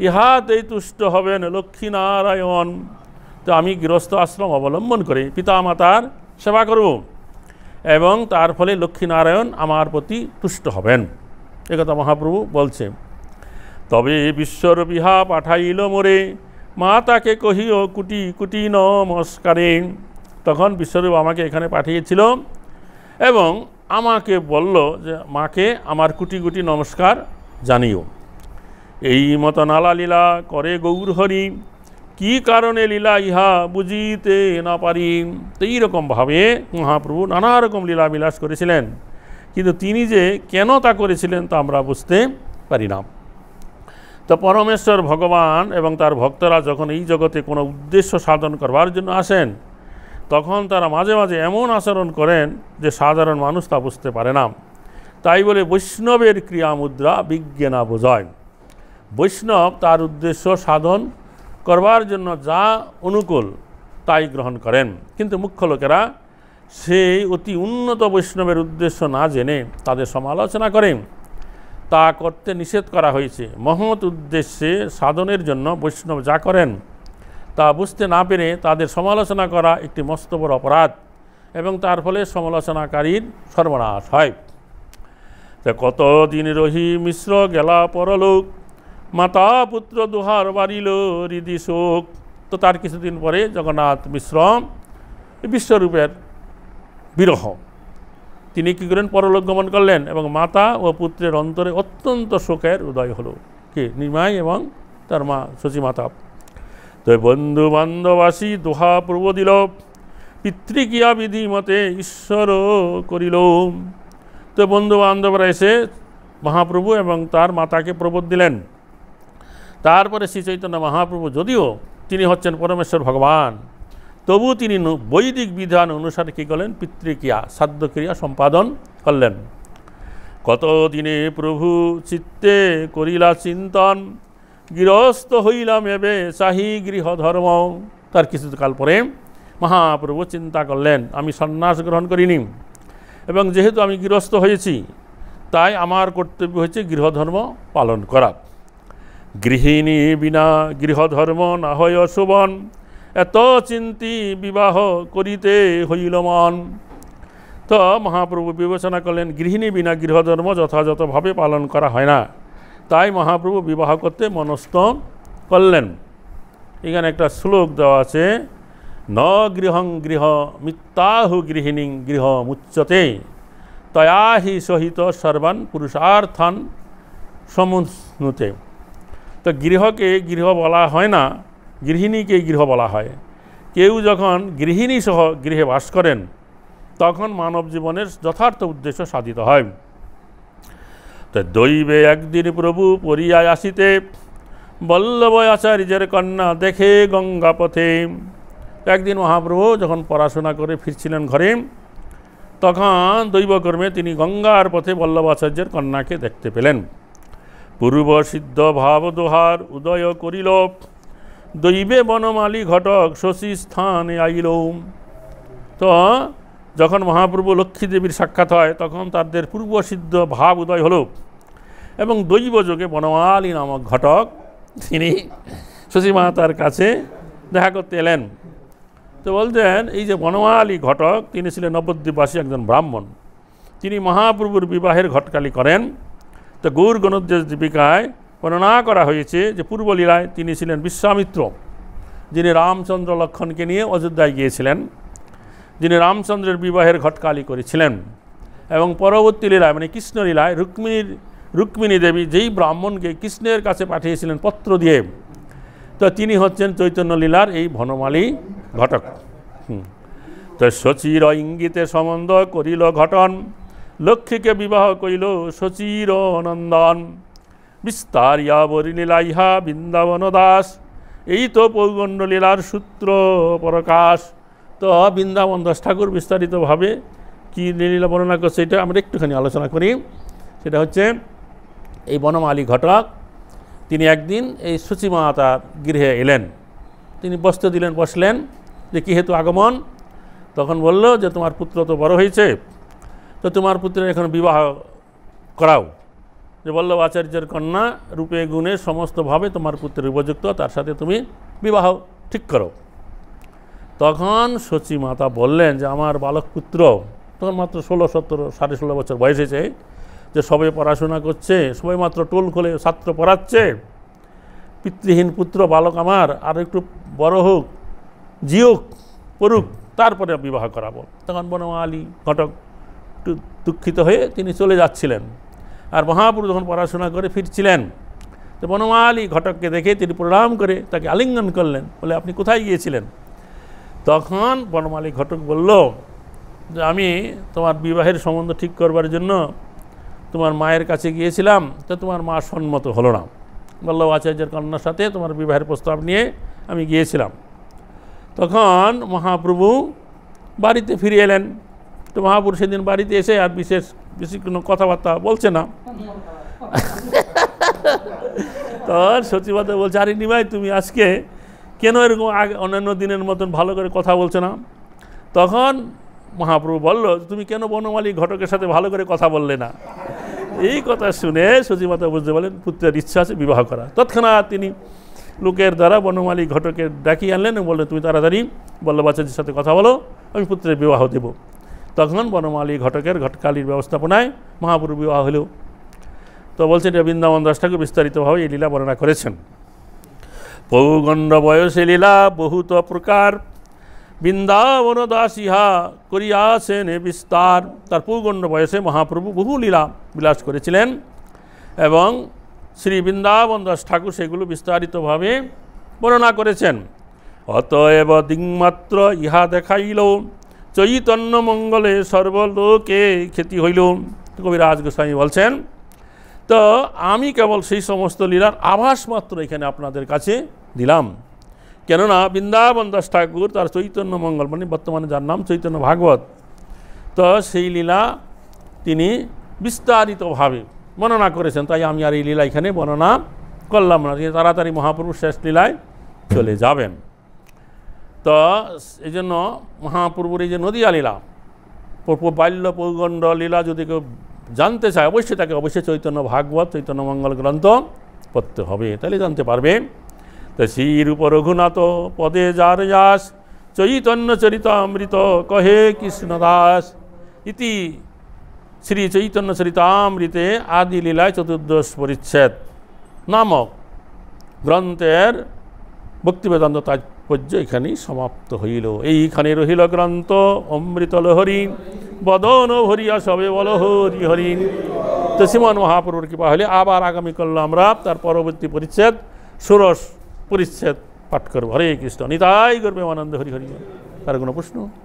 ইহাতেই তুষ্ট হবেন লক্ষ্মীনারায়ণ তো আমি গৃহস্থ আশ্রম অবলম্বন করে পিতা মাতার সেবা করব এবং তার ফলে লক্ষ্মীনারায়ণ আমার প্রতি তুষ্ট হবেন একথা মহাপ্রভু বলছে তবে বিশ্বরূপ ইহা পাঠাইল মোরে মা তাকে কহিও কুটি কুটি নমস্কারে তখন বিশ্বরূপ আমাকে এখানে পাঠিয়েছিল এবং আমাকে বলল যে মাকে আমার কুটি কুটি নমস্কার জানিও এই মত নালা লীলা করে গৌর হরি কি কারণে লীলা ইহা বুঝিতে না পারি তো এইরকমভাবে মহাপ্রভু নানা রকম লীলা বিলাস করেছিলেন কিন্তু তিনি যে কেন তা করেছিলেন তা আমরা বুঝতে পারি না তো পরমেশ্বর ভগবান এবং তার ভক্তরা যখন এই জগতে কোনো উদ্দেশ্য সাধন করবার জন্য আসেন তখন তারা মাঝে মাঝে এমন আচরণ করেন যে সাধারণ মানুষ তা বুঝতে পারে না তাই বলে বৈষ্ণবের ক্রিয়া মুদ্রা বিজ্ঞানা বোঝয় বৈষ্ণব তার উদ্দেশ্য সাধন করবার জন্য যা অনুকূল তাই গ্রহণ করেন কিন্তু মুখ্য লোকেরা সেই অতি উন্নত বৈষ্ণবের উদ্দেশ্য না জেনে তাদের সমালোচনা করেন তা করতে নিষেধ করা হয়েছে মহৎ উদ্দেশ্যে সাধনের জন্য বৈষ্ণব যা করেন তা বুঝতে না পেরে তাদের সমালোচনা করা একটি মস্ত বড় অপরাধ এবং তার ফলে সমালোচনাকারীর সর্বনাশ হয় কত দিন রহি মিশ্র গেলা পরলোক মাতা পুত্র দুহার বাড়িল হৃদি শোক তো তার কিছুদিন পরে জগন্নাথ মিশ্রম বিশ্বরূপের বিরহ তিনি কী করেন পরলোক গমন করলেন এবং মাতা ও পুত্রের অন্তরে অত্যন্ত শোকের উদয় হলো কে নিমাই এবং তার মা মাতা তো বন্ধু বান্ধবাসী দোহা পূর্ব দিল পিতৃকিয়া বিধি মতে ঈশ্বর করিল তো বন্ধু বান্ধবরা এসে মহাপ্রভু এবং তার মাতাকে প্রবোধ দিলেন তারপরে শ্রী চৈতন্য মহাপ্রভু যদিও তিনি হচ্ছেন পরমেশ্বর ভগবান তবু তিনি বৈদিক বিধান অনুসারে কী করলেন পিতৃক্রিয়া শ্রাদ্ধক্রিয়া সম্পাদন করলেন কতদিনে প্রভু চিত্তে করিলা চিন্তন গৃহস্থ হইলাম এবে চাহি গৃহধর্ম তার কিছুকাল পরে মহাপ্রভু চিন্তা করলেন আমি সন্ন্যাস গ্রহণ করিনি এবং যেহেতু আমি গৃহস্থ হয়েছি তাই আমার কর্তব্য হচ্ছে গৃহধর্ম পালন করা গৃহিণী বিনা গৃহধর্ম না হয় অশোভন এত চিন্তি বিবাহ করিতে হইল মন তো মহাপ্রভু বিবেচনা করলেন গৃহিণী বিনা গৃহধর্ম যথাযথভাবে পালন করা হয় না তাই মহাপ্রভু বিবাহ করতে মনস্থ করলেন এখানে একটা শ্লোক দেওয়া আছে ন গৃহং গৃহ মিথ্যাহু গৃহিণী গৃহ মুচ্চতে তয়াহি সহিত সর্বান পুরুষার্থান সমুন্নতে তো গৃহকে গৃহ বলা হয় না গৃহিণীকে গৃহ বলা হয় কেউ যখন গৃহিণী সহ গৃহে বাস করেন তখন মানব জীবনের যথার্থ উদ্দেশ্য সাধিত হয় তো দৈবে একদিন প্রভু পরিয়ায় আসিতে বল্লভ আচার্যের কন্যা দেখে গঙ্গা পথে একদিন মহাপ্রভু যখন পড়াশোনা করে ফিরছিলেন ঘরে তখন দৈবকর্মে তিনি গঙ্গার পথে বল্লভ আচার্যের কন্যাকে দেখতে পেলেন পূর্ব সিদ্ধ ভাবদোহার উদয় করিল দৈবে বনমালী ঘটক শশী স্থান আইলোম তো যখন মহাপ্রভু লক্ষ্মীদেবীর সাক্ষাৎ হয় তখন তাদের পূর্বসিদ্ধ ভাব উদয় হল এবং দৈব যোগে বনমালী নামক ঘটক তিনি শশী মাতার কাছে দেখা করতে এলেন তো বলতেন এই যে বনমালী ঘটক তিনি ছিলেন নবদ্বীপবাসী একজন ব্রাহ্মণ তিনি মহাপ্রভুর বিবাহের ঘটকালি করেন তো গৌর গণোদ্দেশ জীবিকায় বর্ণনা করা হয়েছে যে পূর্বলীলায় তিনি ছিলেন বিশ্বামিত্র যিনি রামচন্দ্র লক্ষণকে নিয়ে অযোধ্যায় গিয়েছিলেন যিনি রামচন্দ্রের বিবাহের ঘটকালি করেছিলেন এবং পরবর্তী লীলায় মানে কৃষ্ণলীলায় রুক্মিণীর রুক্মিণী দেবী যেই ব্রাহ্মণকে কৃষ্ণের কাছে পাঠিয়েছিলেন পত্র দিয়ে তো তিনি হচ্ছেন চৈতন্য লীলার এই ভনমালী ঘটক তো শচির ইঙ্গিতে সম্বন্ধ করিল ঘটন লক্ষ্মীকে বিবাহ করিল শচির নন্দন বিস্তারিয়া লীলা ইহা বৃন্দাবন দাস এই তো পৌগণ্ড লীলার সূত্র প্রকাশ তো বৃন্দাবন দাস ঠাকুর বিস্তারিতভাবে কী লীলা বর্ণনা করছে এটা আমরা একটুখানি আলোচনা করি সেটা হচ্ছে এই বনমালী ঘটক তিনি একদিন এই সুচিমাতার গৃহে এলেন তিনি বসতে দিলেন বসলেন যে কিহেতু আগমন তখন বলল যে তোমার পুত্র তো বড় হয়েছে তো তোমার পুত্রের এখন বিবাহ করাও যে বল্লভ আচার্যের কন্যা রূপে গুণে সমস্তভাবে তোমার পুত্রের উপযুক্ত তার সাথে তুমি বিবাহ ঠিক করো তখন শচী মাতা বললেন যে আমার বালক পুত্র তখন মাত্র ষোলো সতেরো সাড়ে ষোলো বছর বয়সেছে যে সবে পড়াশোনা করছে সবাই মাত্র টোল খুলে ছাত্র পড়াচ্ছে পিতৃহীন পুত্র বালক আমার আর একটু বড় হোক জিওক পড়ুক তারপরে বিবাহ করাবো তখন বনমালী ঘটক একটু দুঃখিত হয়ে তিনি চলে যাচ্ছিলেন আর মহাপুরু যখন পড়াশোনা করে ফিরছিলেন তো বনমালী ঘটককে দেখে তিনি প্রণাম করে তাকে আলিঙ্গন করলেন বলে আপনি কোথায় গিয়েছিলেন তখন বনমালী ঘটক বলল যে আমি তোমার বিবাহের সম্বন্ধ ঠিক করবার জন্য তোমার মায়ের কাছে গিয়েছিলাম তো তোমার মা সম্মত হলো না বল্লভ আচার্যের কন্যার সাথে তোমার বিবাহের প্রস্তাব নিয়ে আমি গিয়েছিলাম তখন মহাপ্রভু বাড়িতে ফিরে এলেন তো মহাপুরুষের সেদিন বাড়িতে এসে আর বিশেষ বেশি কোনো কথাবার্তা বলছে না তোর সচিবাদা বলছে আরে নিমাই তুমি আজকে কেন এরকম আগে অন্যান্য দিনের মতন ভালো করে কথা বলছে না তখন মহাপ্রভু বলল তুমি কেন বনমালী ঘটকের সাথে ভালো করে কথা বললে না এই কথা শুনে সচিবাতা বুঝতে বলেন পুত্রের ইচ্ছা আছে বিবাহ করা তৎক্ষণাৎ তিনি লোকের দ্বারা বনমালী ঘটকে ডাকিয়ে আনলেন বললেন তুমি তাড়াতাড়ি বল্লভাচার্যের সাথে কথা বলো আমি পুত্রের বিবাহ দেবো তখন বনমালী ঘটকের ঘটকালীর ব্যবস্থাপনায় মহাপুরু বিবাহ হল তো বলছেন রবীন্দ্রমন দাস ঠাকুর বিস্তারিতভাবে এই লীলা বর্ণনা করেছেন পৌগণ্ড বয়সে লীলা বহুত প্রকার বৃন্দাবন দাস ইহা করিয়াছেন বিস্তার তার পৌগণ্ড বয়সে মহাপ্রভু বহু লীলা বিলাস করেছিলেন এবং শ্রী বৃন্দাবন দাস ঠাকুর সেগুলো বিস্তারিতভাবে বর্ণনা করেছেন অতএব দিংমাত্র ইহা দেখাইল চৈতন্য মঙ্গলে সর্বলোকে খ্যাতি হইল কবিরাজ গোস্বামী বলছেন তো আমি কেবল সেই সমস্ত লীলার আভাস মাত্র এখানে আপনাদের কাছে দিলাম কেননা বৃন্দাবন দাস ঠাকুর তার চৈতন্য মঙ্গল মানে বর্তমানে যার নাম চৈতন্য ভাগবত তো সেই লীলা তিনি বিস্তারিতভাবে বর্ণনা করেছেন তাই আমি আর এই লীলা এখানে বর্ণনা করলাম না তাড়াতাড়ি মহাপুরুষ শেষ লীলায় চলে যাবেন তো এই জন্য মহাপূর্বর এই যে নদীয়া লীলা বাল্য পৌগণ্ড লীলা যদি কেউ জানতে চায় অবশ্যই তাকে অবশ্যই চৈতন্য ভাগবত চৈতন্য মঙ্গল গ্রন্থ পড়তে হবে তাহলে জানতে পারবে তো শ্রীরূপ রঘুনাথ পদে যার যাস চৈতন্য অমৃত কহে কৃষ্ণদাস ইতি শ্রী চৈতন্য চরিতামৃতে আদি লীলায় চতুর্দশ পরিচ্ছেদ নামক গ্রন্থের ভক্তিবেদান্ত পর্য এখানেই সমাপ্ত হইল এইখানে রহিল গ্রন্থ অমৃত হরিণ বদন হরিয়া সবে বল হরি হরিণ তো শ্রীমান মহাপ্রভুর কৃপা হলে আবার আগামীকাল আমরা তার পরবর্তী পরিচ্ছেদ ষোড়শ পরিচ্ছেদ পাঠ করব হরে কৃষ্ণ নিতাই গর্বে আনন্দ হরি হরি তার কোনো প্রশ্ন